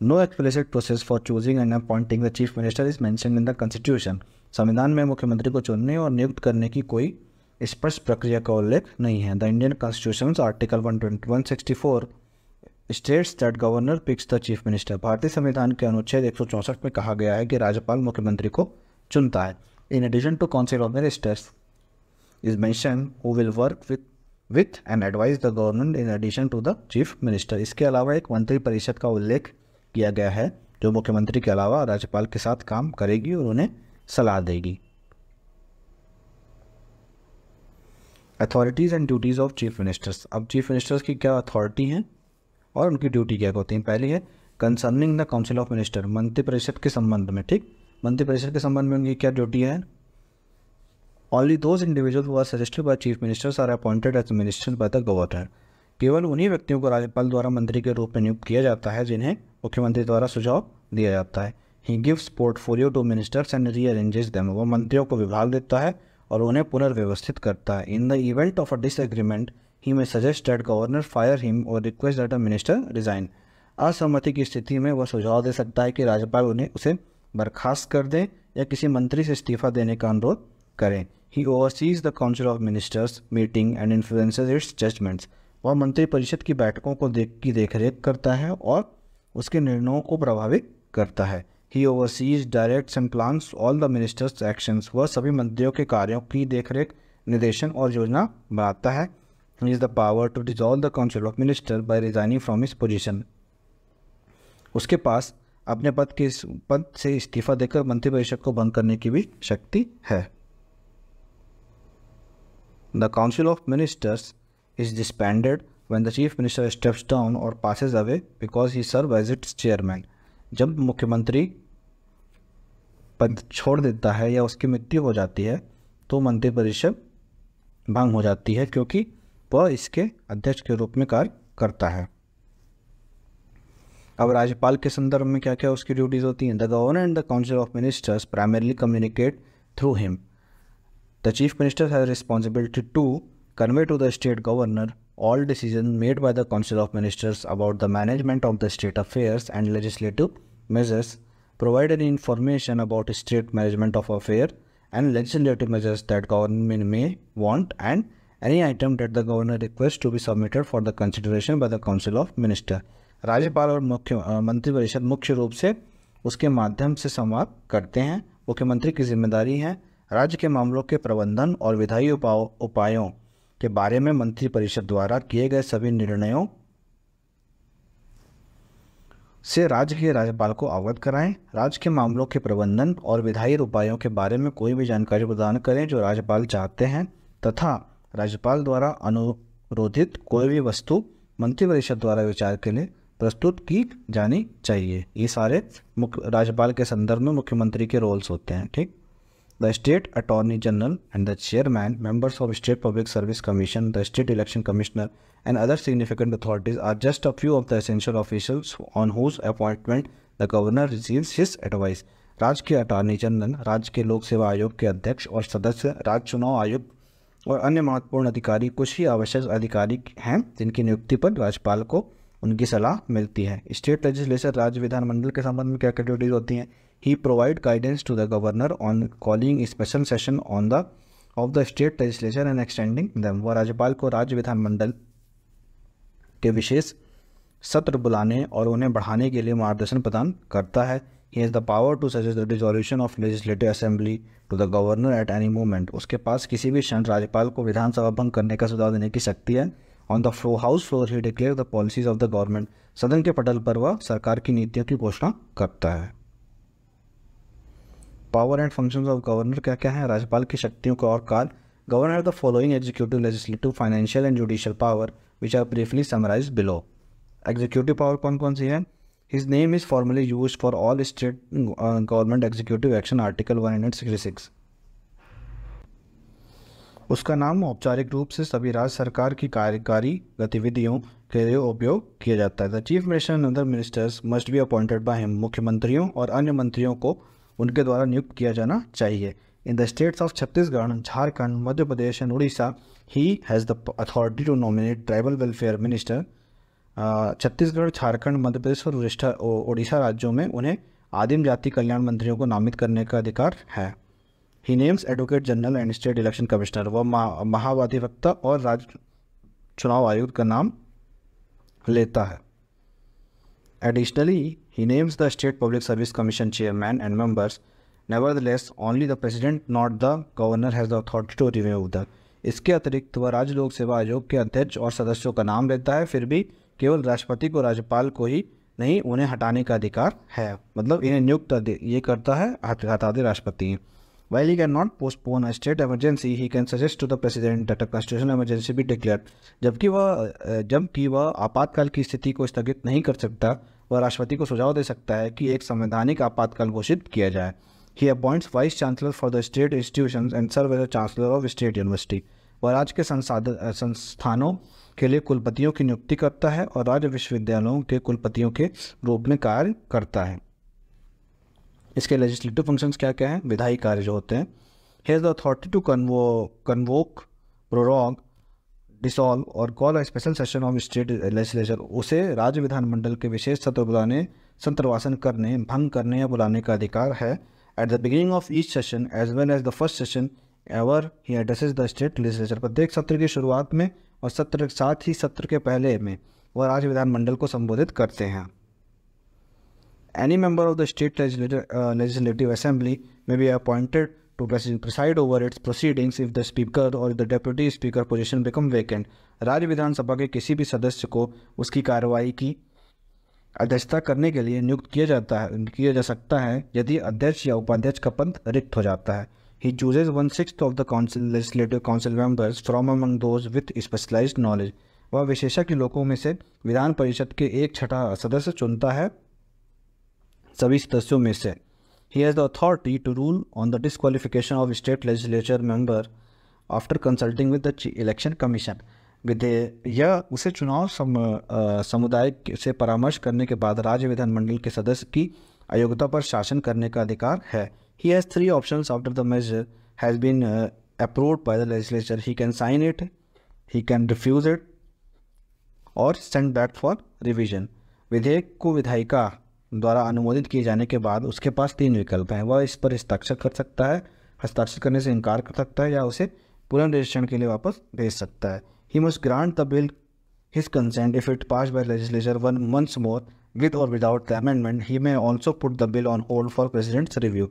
Speaker 1: no explicit process for choosing and appointing the chief minister is mention in the constitution संविधान में मुख्यमंत्री को चुनने और नियुक्त करने की कोई स्पष्ट प्रक्रिया का उल्लेख नहीं है the Indian constitution article one twenty one sixty four states that governor picks the chief minister भारतीय संविधान के अनुच्छेद एक में कहा गया है कि राज्यपाल मुख्यमंत्री को चुनता है in addition to council of ministers is mention who will work with with and advise the government in addition to the chief minister इसके अलावा एक मंत्री परिषद का उल्लेख किया गया है जो मुख्यमंत्री के अलावा राज्यपाल के साथ काम करेगी और उन्हें सलाह देगी authorities and duties of chief ministers अब चीफ मिनिस्टर्स की क्या अथॉरिटी हैं और उनकी ड्यूटी क्या होती है पहली है concerning the council of minister मंत्रिपरिषद के संबंध में ठीक मंत्रिपरिषद के संबंध में उनकी क्या ड्यूटी है only those individual who suggested by chief minister are appointed as minister by the governor केवल उन्हीं व्यक्तियों को राज्यपाल द्वारा मंत्री के रूप में नियुक्त किया जाता है जिन्हें मुख्यमंत्री द्वारा सुझाव दिया जाता है he gives portfolio to ministers and rearranges them वह मंत्रियों को विभाग देता है और उन्हें पुनर्व्यवस्थित करता है in the event of a disagreement he may suggest that governor fire him or request that a minister resign असहमति की स्थिति में वह सुझाव दे सकता है कि राज्यपाल उन्हें उसे बर्खास्त कर दें या किसी मंत्री से इस्तीफा देने का अनुरोध करें he oversees the council of ministers meeting and influence its judgments वह मंत्रिपरिषद की बैठकों को देख की देखरेख करता है और उसके निर्णयों को प्रभावित करता है he oversees directs and plans all the ministers actions वह सभी मंत्रियों के कार्यों की देखरेख निर्देशन और योजना बनाता है is the power to dissolve the council of minister by resigning from his position उसके पास अपने पद के पद से इस्तीफा देकर मंत्रिपरिषद को भंग करने की भी शक्ति है the council of ministers is disbanded when the chief minister steps down or passes away because he serve as its chairman जब मुख्यमंत्री पद छोड़ देता है या उसकी मृत्यु हो जाती है तो मंत्रिपरिषद भंग हो जाती है क्योंकि वह इसके अध्यक्ष के रूप में कार्य करता है अब राज्यपाल के संदर्भ में क्या क्या उसकी ड्यूटीज़ होती हैं the governor and the council of ministers primarily communicate through him the chief minister has responsibility to convey to the state governor all decisions made by the Council of Ministers about the management of the state affairs and legislative measures, provide any information about state management of affairs and legislative measures that government may want and any item that the governor requests to be submitted for the consideration by the Council of Ministers. राज्यपाल और मुख्य मंत्रिपरिषद मुख्य रूप से उसके माध्यम से संवाद करते हैं मुख्यमंत्री की जिम्मेदारी है राज्य के मामलों के प्रबंधन और विधायी उपायों उपायों के बारे में मंत्रिपरिषद द्वारा किए गए सभी निर्णयों से राज्य के राज्यपाल को अवगत कराएं राज्य के मामलों के प्रबंधन और विधायी उपायों के बारे में कोई भी जानकारी प्रदान करें जो राज्यपाल चाहते हैं तथा राज्यपाल द्वारा अनुरोधित कोई भी वस्तु मंत्रिपरिषद द्वारा विचार के लिए प्रस्तुत की जानी चाहिए ये सारे मुख्य राज्यपाल के संदर्भ में मुख्यमंत्री के रोल्स होते हैं ठीक the state attorney general and the chairman members of state public service commission the state election commissioner and other significant authorities are just a few of the essential officers on whose appointment the governor receives his advice राज्य के attorney general राज्य के लोक सेवा आयोग के अध्यक्ष और सदस्य राज्य चुनाव आयुक्त और अन्य महत्वपूर्ण अधिकारी कुछ ही आवश्यक अधिकारी हैं जिनकी नियुक्ति पर राज्यपाल को उनकी सलाह मिलती है स्टेट लेजिस्लेचर राज्य विधानमंडल के संबंध में क्या एक्टिविटीज़ होती हैं he provide guidance to the governor on calling special session on the of the state legislature and extending them वह राज्यपाल को राज्य विधानमंडल के विशेष सत्र बुलाने और उन्हें बढ़ाने के लिए मार्गदर्शन प्रदान करता है he is the power to suggest the resolution of legislative assembly to the governor at any moment उसके पास किसी भी क्षण राज्यपाल को विधानसभा भंग करने का सुझाव देने की शक्ति है on the floor house floor he declare the policies of the government सदन के पटल पर वह सरकार की नीतियों की घोषणा करता है power and function of governor क्या क्या है राज्यपाल की शक्तियों का और call governor the following executive legislative financial and judicial power which are briefly summarise below executive power कौन कौन सी है his name is formally use for all state government executive action article one hundred sixty six उसका नाम औपचारिक रूप से सभी राज्य सरकार की कार्यकारी गतिविधियों के लिए उपयोग किया जाता है the chief minister and other ministers must be appointed by him मुख्यमंत्रियों और अन्य मंत्रियों को उनके द्वारा नियुक्त किया जाना चाहिए in the states of Chhattisgarh Jharkhand Madhya Pradesh and Orissa he has the authority to nominate tribal welfare minister Chhattisgarh Jharkhand Madhya Pradesh और उड़ीसा राज्यों में उन्हें आदिम जाति कल्याण मंत्रियों को नामित करने का अधिकार है he names advocate general and state election commissioner वह महावाधिवक्ता और राज्य चुनाव आयोग का नाम लेता है additionally he names the state public service commission chairman and the less only the president not the governor has the authority to review the इसके अतिरिक्त वह राज्य लोक सेवा आयोग के अध्यक्ष और सदस्यों का नाम लेता है फिर भी केवल राष्ट्रपति को राज्यपाल को ही नहीं उन्हें हटाने का अधिकार है मतलब इन्हें नियुक्त ये करता है हटाते राष्ट्रपति While he cannot postpone a state emergency, he can suggest to the president that a constitutional emergency be declared. जबकि वह जबकि वह आपातकाल की स्थिति को स्थगित नहीं कर सकता वह राष्ट्रपति को सुझाव दे सकता है कि एक संवैधानिक आपातकाल घोषित किया जाए he appoints vice chancellor for the state institution and serve as chancellor of state university वह राज्य के संसाधन संस्थानों के लिए कुलपतियों की नियुक्ति करता है और राज्य विश्वविद्यालयों के कुलपतियों के रूप में कार्य करता है इसके लेजिस्लेटिव फंक्शंस क्या क्या हैं विधायी कार्य जो होते हैं has the authority to convo convoke prorogue dissolve or call a special session of state legislature उसे राज्य विधानमंडल के विशेष सत्र बुलाने संतर्वासन करने भंग करने या बुलाने का अधिकार है at the beginning of each session as well as the first session ever he addresses the state legislature प्रत्येक सत्र की शुरुआत में और सत्र साथ ही सत्र के पहले में वह राज्य विधानमंडल को संबोधित करते हैं any member of the state uh, legislative assembly may be appointed to preside over its proceedings if the speaker or the deputy speaker position become vacant राज्य विधानसभा के किसी भी सदस्य को उसकी कार्रवाई की अध्यक्षता करने के लिए नियुक्त किया जाता है किया जा सकता है यदि अध्यक्ष या उपाध्यक्ष का पद रिक्त हो जाता है he chooses one six of the council legislative council members from among those with specialised knowledge वह विशेषज्ञ लोगों में से विधान परिषद के एक छठा सदस्य चुनता है सभी सदस्यों में से he has the authority to rule on the disqualification of state legislature member after consulting with the election commission या उसे चुनाव सम, समुदाय से परामर्श करने के बाद राज्य विधानमंडल के सदस्य की अयोग्यता पर शासन करने का अधिकार है he has three option after the measure has been approved by the legislature he can sign it he can refuse it और सेंड बैक फॉर रिविजन विधेयक को विधायिका द्वारा अनुमोदित किए जाने के बाद उसके पास तीन विकल्प हैं वह इस पर हस्ताक्षर कर सकता है हस्ताक्षर करने से इनकार कर सकता है या उसे पुनः रजिस्ट्रेशन के लिए वापस भेज सकता है he must grant the bill his consent if it pass by legislature one months more with और without the amendment he may also put the bill on hold for president's review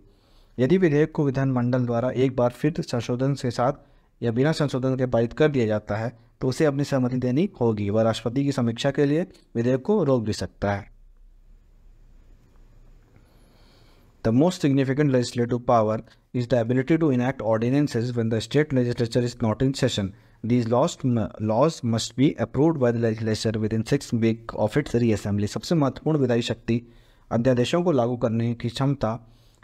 Speaker 1: यदि विधेयक को विधानमंडल द्वारा एक बार फिर संशोधन के साथ या बिना संशोधन के पारित कर दिया जाता है तो उसे अपनी सहमति देनी होगी वह राष्ट्रपति की समीक्षा के लिए विधेयक को रोक भी सकता है The most significant legislative power is the ability to enact ordinances when the state legislature is not in session. These laws, laws must be approved by the legislature within six week of its reassembly. सबसे महत्वपूर्ण विधायी शक्ति अध्यादेशों को लागू करने की क्षमता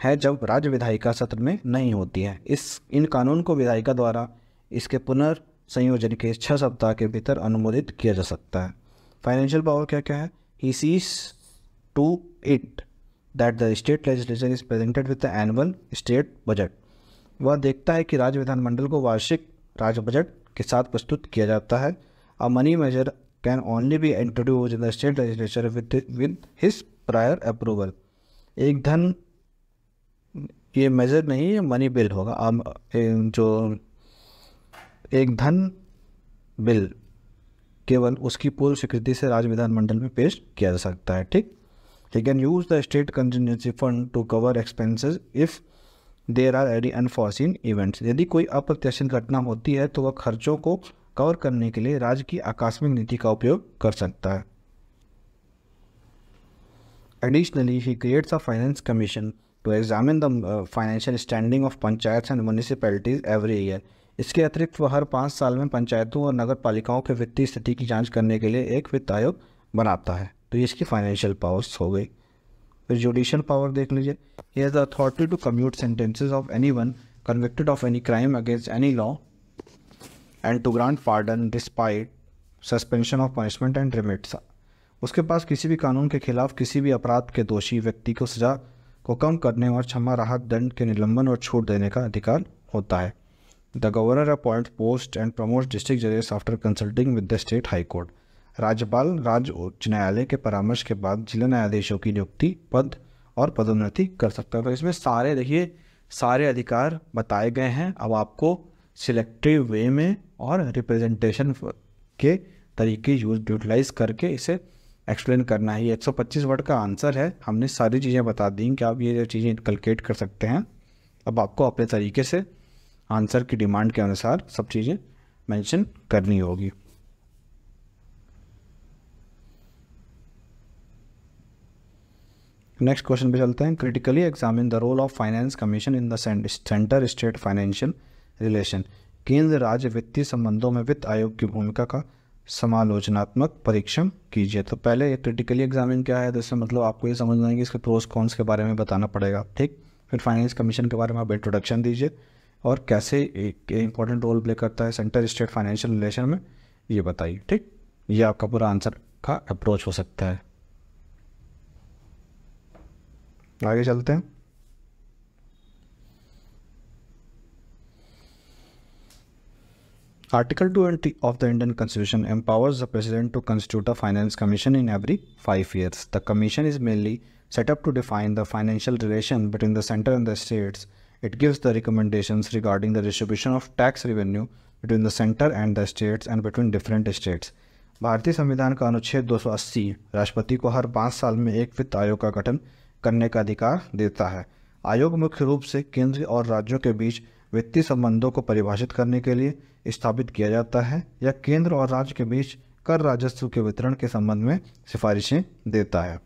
Speaker 1: है जब राज्य विधायिका सत्र में नहीं होती है इस इन कानून को विधायिका द्वारा इसके पुनर्संयोजन के छः सप्ताह के भीतर अनुमोदित किया जा सकता है फाइनेंशियल पावर क्या क्या है he sees to it that the state legislation is presented with the annual state budget वह देखता है कि राज्य विधानमंडल को वार्षिक राज्य बजट के साथ प्रस्तुत किया जाता है a money measure can only be introduce in the state legislature with with his prior approval एक धन ये मेजर नहीं ये मनी बिल होगा अब जो एक धन बिल केवल उसकी पूर्व स्वीकृति से राज्य विधानमंडल में पेश किया जा सकता है ठीक they can use the state contingency fund to cover expenses if there are any unforeseen events यदि कोई अप्रत्याशित घटना होती है तो वह खर्चों को कवर करने के लिए राज्य की आकस्मिक नीति का उपयोग कर सकता है additionally he creates a finance commission to examine the financial standing of panchayat and municipalities every year इसके अतिरिक्त वह हर पाँच साल में पंचायतों और नगर पालिकाओं के वित्तीय स्थिति की जांच करने के लिए एक वित्त आयोग बनाता है तो ये इसकी फाइनेंशियल पावर्स हो गई फिर जुडिशल पावर देख लीजिए ये is authority to commute sentences of any one convicted of any crime against any law and to grant pardon despite suspension of punishment and remits उसके पास किसी भी कानून के खिलाफ किसी भी अपराध के दोषी व्यक्ति को सजा को कम करने और क्षमा राहत दंड के निलंबन और छूट देने का अधिकार होता है the governor appoint post and promote district जजेस after consulting with the state high court राज्यपाल राज्य उच्च न्यायालय के परामर्श के बाद जिला न्यायाधीशों की नियुक्ति पद और पदोन्नति कर सकता है तो इसमें सारे देखिए सारे अधिकार बताए गए हैं अब आपको सिलेक्टिव वे में और रिप्रेजेंटेशन के तरीके यूज यूटिलाइज करके इसे एक्सप्लेन करना है ये 125 वर्ड का आंसर है हमने सारी चीज़ें बता दी कि आप ये चीज़ें इनकलकेट कर सकते हैं अब आपको अपने तरीके से आंसर की डिमांड के अनुसार सब चीज़ें मेंशन करनी होगी नेक्स्ट क्वेश्चन पे चलते हैं critically examine the role of finance commission in center center state financial relation केंद्र राज्य वित्तीय संबंधों में वित्त आयोग की भूमिका का समालोचनात्मक परीक्षण कीजिए तो पहले ये क्रिटिकली एग्जामिन क्या है तो इसमें मतलब आपको ये समझना है कि इसके प्रोस कॉन्स के बारे में बताना पड़ेगा ठीक फिर फाइनेंस कमीशन के बारे में आप इंट्रोडक्शन दीजिए और कैसे एक इंपॉर्टेंट रोल प्ले करता है सेंटर स्टेट फाइनेंशियल रिलेशन में ये बताइए ठीक ये आपका पूरा आंसर का अप्रोच हो सकता है आगे चलते हैं article two of the Indian constitution empowers the president to constitute a finance commission in every five years the commission is mainly set up to define the financial relation between the center and the states it gives the recommendation regarding the distribution of tax revenue between the center and the states and between different states भारतीय संविधान का अनुच्छेद दो सौ अस्सी राष्ट्रपति को हर पाँच साल में एक वित्त आयोग का गठन करने का अधिकार देता है आयोग मुख्य रूप से केंद्र और राज्यों के बीच वित्तीय संबंधों को परिभाषित करने के लिए स्थापित किया जाता है या केंद्र और राज्य के बीच कर राजस्व के वितरण के संबंध में सिफारिशें देता है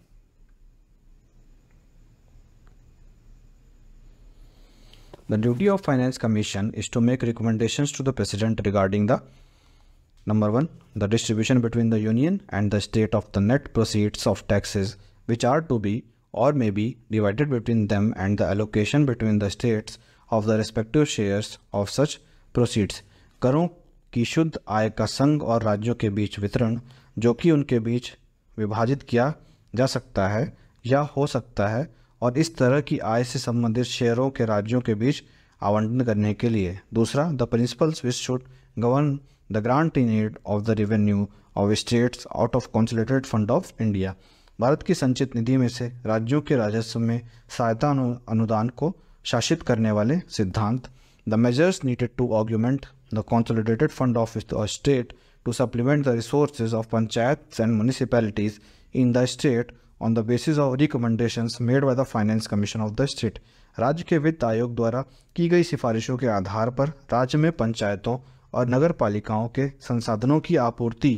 Speaker 1: the duty of finance commission is to make recommendation to the president regarding the number one the distribution between the union and the state of the net proceeds of taxes which are to be or may be divided between them and the allocation between the states of the respective shares of such proceeds करों की शुद्ध आय का संघ और राज्यों के बीच वितरण जो कि उनके बीच विभाजित किया जा सकता है या हो सकता है और इस तरह की आय से संबंधित शेयरों के राज्यों के बीच आवंटन करने के लिए दूसरा the principles which should govern the grant in aid of the revenue of states out of consolidated fund of India Bharat की संचित निधि में से राज्यों के राजस्व में सहायता अनुदान को शासित करने वाले सिद्धांत the measures needed to augment the consolidated fund of state to supplement the resources of panchayat and municipalities in the state on the basis of recommendations made by the finance commission of the state राज्य के वित्त आयोग द्वारा की गई सिफारिशों के आधार पर राज्य में पंचायतों और नगर पालिकाओं के संसाधनों की आपूर्ति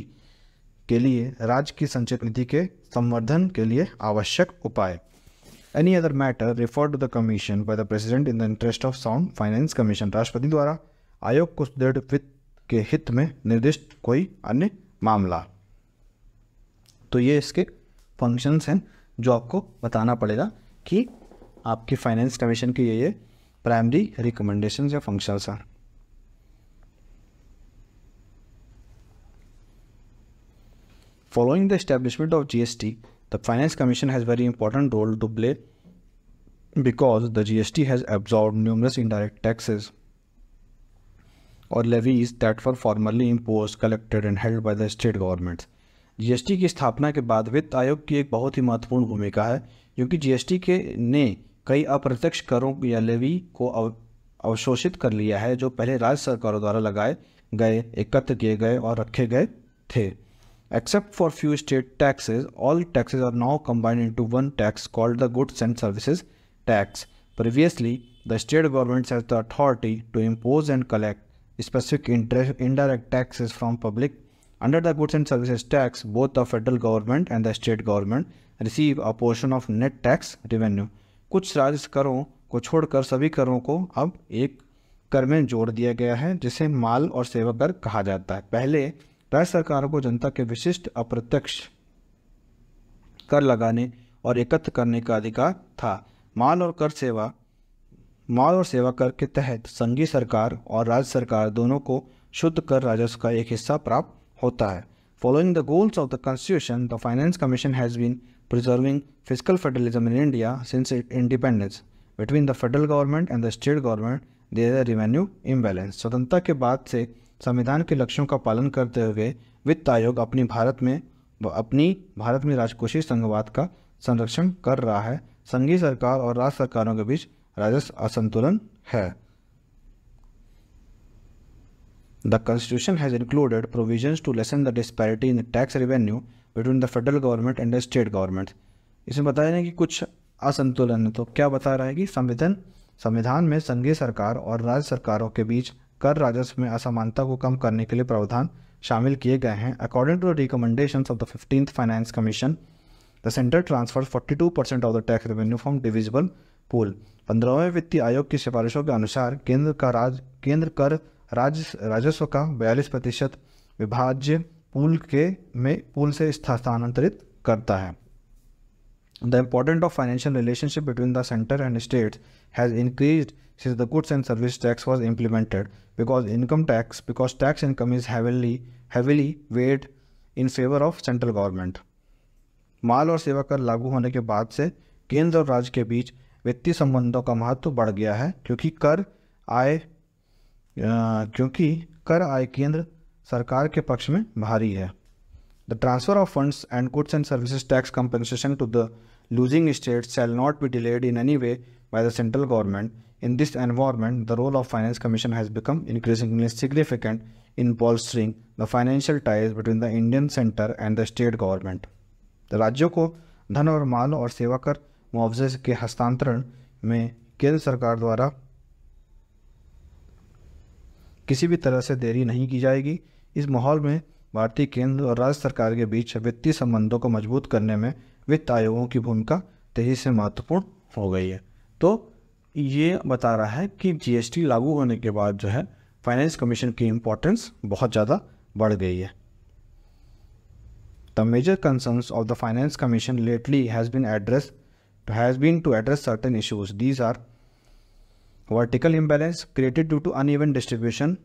Speaker 1: के लिए राज्य की संचित निधि के संवर्धन के लिए आवश्यक उपाय any other matter refer to the commission by the president in the interest of sound finance commission राष्ट्रपति द्वारा आयोग को सुदृढ़ वित्त के हित में निर्दिष्ट कोई अन्य मामला तो ये इसके फंक्शंस हैं जो आपको बताना पड़ेगा कि आपकी फाइनेंस कमीशन के ये ये प्राइमरी रिकमेंडेशन या फंक्शंस हैं Following the establishment of GST, the Finance Commission has very important role to play because the GST has absorbed numerous indirect taxes or levies that were formerly imposed, collected and held by the state governments. GST की स्थापना के बाद वित्त आयोग की एक बहुत ही महत्वपूर्ण भूमिका है क्योंकि GST के ने कई अप्रत्यक्ष करों या लेवी को अवशोषित कर लिया है जो पहले राज्य सरकारों द्वारा लगाए गए एकत्र किए गए और रखे गए थे Except for few state taxes, all taxes are now combined into one tax called the Goods and Services Tax. Previously, the state governments had the authority to impose and collect specific indirect taxes from public. Under the Goods and Services Tax, both the federal government and the state government receive a portion of net tax revenue. kuch कुछ राज्य ko chhod kar sabhi करों ko ab ek कर में जोड़ दिया गया है जिसे माल और सेवा कर कहा जाता है पहले राज्य सरकारों को जनता के विशिष्ट अप्रत्यक्ष कर लगाने और एकत्र करने का अधिकार था माल और कर सेवा माल और सेवा कर के तहत संघीय सरकार और राज्य सरकार दोनों को शुद्ध कर राजस्व का एक हिस्सा प्राप्त होता है following the goals of the constitution the finance commission has been preserving physical federalism in India since independence between the federal government and the state government government, revenue imbalance स्वतंत्रता के बाद से संविधान के लक्ष्यों का पालन करते हुए वित्त आयोग अपनी भारत में अपनी भारत में राजकोषीय संघवाद का संरक्षण कर रहा है संघीय सरकार और राज्य सरकारों के बीच राजस्व असंतुलन है the constitution has included provision to lessen the disparity in tax revenue between the federal government and the state government इसमें बताया जाए कि कुछ असंतुलन है तो क्या बता रहा है कि संविधान संविधान में संघीय सरकार और राज्य सरकारों के बीच कर राजस्व में असमानता को कम करने के लिए प्रावधान शामिल किए गए हैं according to the recommendation of the fifteen finance commission the center transfer forty two percent of the tax revenue from divisible pool पंद्रहवें वित्तीय आयोग की सिफारिशों के अनुसार केंद्र का राज केंद्र कर राज राजस्व का बयालीस प्रतिशत विभाज्य पूल के में पूल से स्थानांतरित करता है The importance of financial relationship between the center and states has increased since the goods and service tax was implemented because income tax because tax income is heavily heavily weighed in favor of central government. माल और सेवा कर लागू होने के बाद से केंद्र और राज्य के बीच वित्तीय संबंधों का महत्व बढ़ गया है क्योंकि कर आय क्योंकि कर आय केंद्र सरकार के पक्ष में भारी है The transfer of funds and goods and services tax compensation to the losing states shall not be delayed in any way by the central government. In this environment, the role of Finance Commission has become increasingly significant in bolstering the financial ties between the Indian center and the state government. The राज्यों ko धन और माल और सेवा कर मुआवजे के हस्तांतरण में केंद्र सरकार द्वारा किसी भी तरह से देरी नहीं की जाएगी इस माहौल में भारतीय केंद्र और राज्य सरकार के बीच वित्तीय संबंधों को मजबूत करने में वित्त आयोगों की भूमिका तेजी से महत्वपूर्ण हो गई है तो ये बता रहा है कि जीएसटी लागू होने के बाद जो है फाइनेंस कमीशन की इम्पोर्टेंस बहुत ज़्यादा बढ़ गई है the major concern of the finance commission lately has been address has been to address certain issues these are vertical imbalance created due to un distribution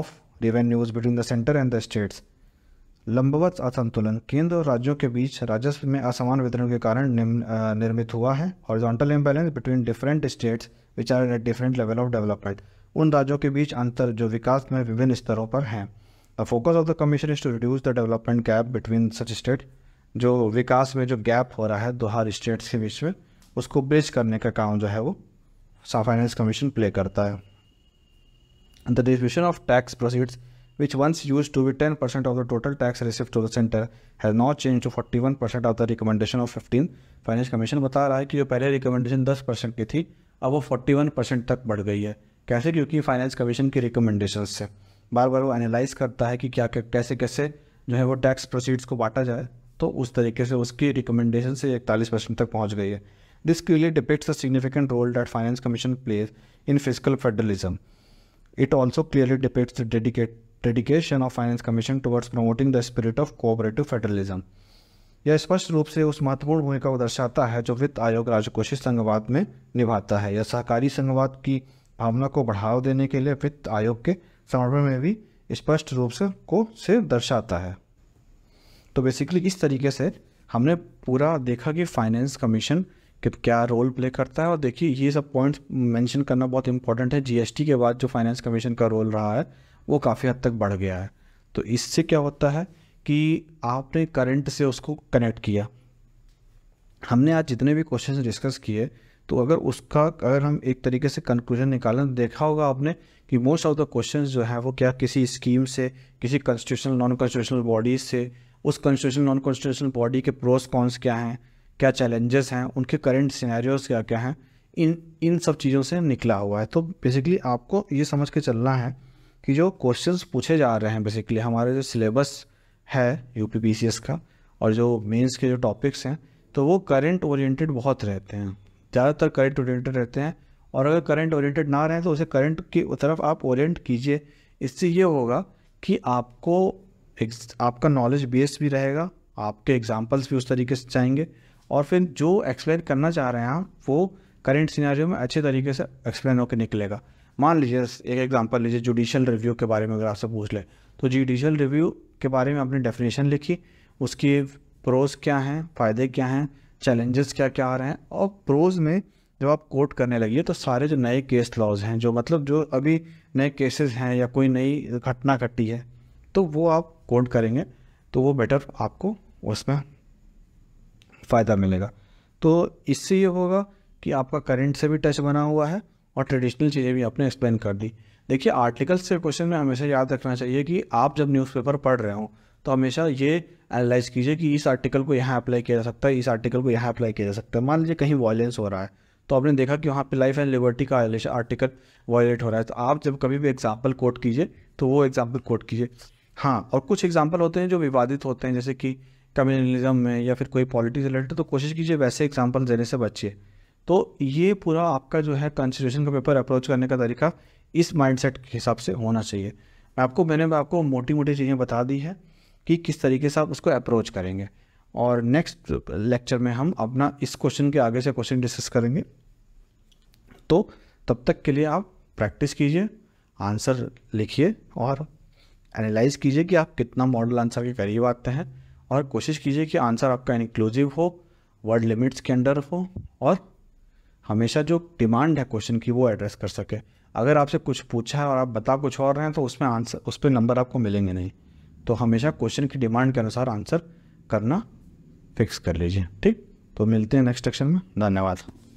Speaker 1: of revenues between the center and the states लंबवत असंतुलन केंद्र और राज्यों के बीच राजस्व में असमान वितरण के कारण निर्मित हुआ है horizontal imbalance between different states which are at different level of development उन राज्यों के बीच अंतर जो विकास में विभिन्न स्तरों पर हैं the focus of the commission is to reduce the development gap between such state जो विकास में जो गैप हो रहा है दो हर स्टेट्स के बीच में उसको ब्रिज करने का काम जो है वो फाइनेंस कमीशन प्ले करता है the distribution of tax proceeds which once used to be 10% of the total tax received to the center, has now changed to 41% of the recommendation of 15. Finance commission बता रहा है कि जो पहले recommendation 10% की थी अब वो 41% तक बढ़ गई है कैसे क्योंकि फाइनेंस कमीशन की रिकमेंडेशन से बार बार वो एनालाइज करता है कि क्या क्या कैसे कैसे जो है वो टैक्स प्रोसीड्स को बांटा जाए तो उस तरीके से उसकी रिकमेंडेशन से इकतालीस परसेंट तक पहुँच गई है this clearly depicts the significant role that finance commission plays in physical federalism it also clearly depicts the dedicate dedication of finance commission towards promoting the spirit of cooperative federalism यह स्पष्ट रूप से उस महत्वपूर्ण भूमिका को दर्शाता है जो वित्त आयोग राजकोषीय संघवाद में निभाता है यह सहकारी संघवाद की भावना को बढ़ावा देने के लिए वित्त आयोग के समर्पण में भी स्पष्ट रूप से को से दर्शाता है तो बेसिकली इस तरीके से हमने पूरा देखा कि फाइनेंस कमीशन कि क्या रोल प्ले करता है और देखिए ये सब पॉइंट्स मेंशन करना बहुत इंपॉर्टेंट है जीएसटी के बाद जो फाइनेंस कमीशन का रोल रहा है वो काफ़ी हद तक बढ़ गया है तो इससे क्या होता है कि आपने करंट से उसको कनेक्ट किया हमने आज जितने भी क्वेश्चन डिस्कस किए तो अगर उसका अगर हम एक तरीके से कंक्लूजन निकालें तो देखा होगा आपने कि मोस्ट ऑफ द क्वेश्चन जो है वो क्या किसी स्कीम से किसी कॉन्स्टिट्यूशनल नॉन कॉन्स्टिट्यूशनल बॉडीज से उस कॉन्स्टिट्यूशनल नॉन कॉन्स्टिट्यूशनल बॉडी के प्रोस कॉन्स क्या हैं क्या चैलेंजेस हैं उनके करंट सिनेरियोज क्या क्या हैं इन इन सब चीज़ों से निकला हुआ है तो बेसिकली आपको ये समझ के चलना है कि जो क्वेश्चंस पूछे जा रहे हैं बेसिकली हमारे जो सिलेबस है यू पी का और जो मेंस के जो टॉपिक्स हैं तो वो करंट ओरिएंटेड बहुत रहते हैं ज़्यादातर करंट ओरिएंटेड रहते हैं और अगर करंट ओरिएंटेड ना रहें तो उसे करंट की तरफ आप ओरिएंट कीजिए इससे ये होगा कि आपको आपका नॉलेज बेस भी रहेगा आपके एग्जाम्पल्स भी उस तरीके से चाहेंगे और फिर जो एक्सप्लेन करना चाह रहे हैं आप वो करंट सिनारियों में अच्छे तरीके से एक्सप्लेन होकर निकलेगा मान लीजिए एक एग्जांपल लीजिए जुडिशल रिव्यू के बारे में अगर आपसे पूछ ले तो जुडिशल रिव्यू के बारे में आपने डेफिनेशन लिखी उसकी प्रोज क्या हैं फ़ायदे क्या हैं चैलेंजेस क्या क्या आ रहे हैं और प्रोज में जब आप कोर्ट करने लगी तो सारे जो नए केस लॉज हैं जो मतलब जो अभी नए केसेस हैं या कोई नई घटना घटी है तो वो आप कोर्ट करेंगे तो वो बेटर आपको उसमें फ़ायदा मिलेगा तो इससे ये होगा कि आपका करंट से भी टच बना हुआ है और ट्रेडिशनल चीज़ें भी आपने एक्सप्लेन कर दी देखिए आर्टिकल्स से क्वेश्चन में हमेशा याद रखना चाहिए कि आप जब न्यूज़पेपर पढ़ रहे हो तो हमेशा ये एनालाइज कीजिए कि इस आर्टिकल को यहाँ अप्लाई किया जा सकता है इस आर्टिकल को यहाँ अप्लाई किया जा सकता है मान लीजिए कहीं वायलेंस हो रहा है तो आपने देखा कि वहाँ पे लाइफ एंड लिबर्टी का आर्टिकल वायलेट हो रहा है तो आप जब कभी भी एग्जाम्पल कोट कीजिए तो वो एग्जाम्पल कोट कीजिए हाँ और कुछ एग्जाम्पल होते हैं जो विवादित होते हैं जैसे कि कम्युनलिज्म में या फिर कोई पॉलिटिक्स रिलेटेड तो कोशिश कीजिए वैसे एग्जाम्पल देने से बचिए तो ये पूरा आपका जो है कंसिडरेशन का पेपर अप्रोच करने का तरीका इस माइंडसेट के हिसाब से होना चाहिए आपको मैंने आपको मोटी मोटी चीज़ें बता दी है कि किस तरीके से आप उसको अप्रोच करेंगे और नेक्स्ट लेक्चर में हम अपना इस क्वेश्चन के आगे से क्वेश्चन डिस्कस करेंगे तो तब तक के लिए आप प्रैक्टिस कीजिए आंसर लिखिए और एनालाइज कीजिए कि आप कितना मॉडल आंसर के करीब आते हैं और कोशिश कीजिए कि आंसर आपका इंक्लूसिव हो वर्ड लिमिट्स के अंडर हो और हमेशा जो डिमांड है क्वेश्चन की वो एड्रेस कर सके अगर आपसे कुछ पूछा है और आप बता कुछ और रहे हैं तो उसमें आंसर उस पर नंबर आपको मिलेंगे नहीं तो हमेशा क्वेश्चन की डिमांड के अनुसार आंसर करना फिक्स कर लीजिए ठीक तो मिलते हैं नेक्स्ट सेक्शन में धन्यवाद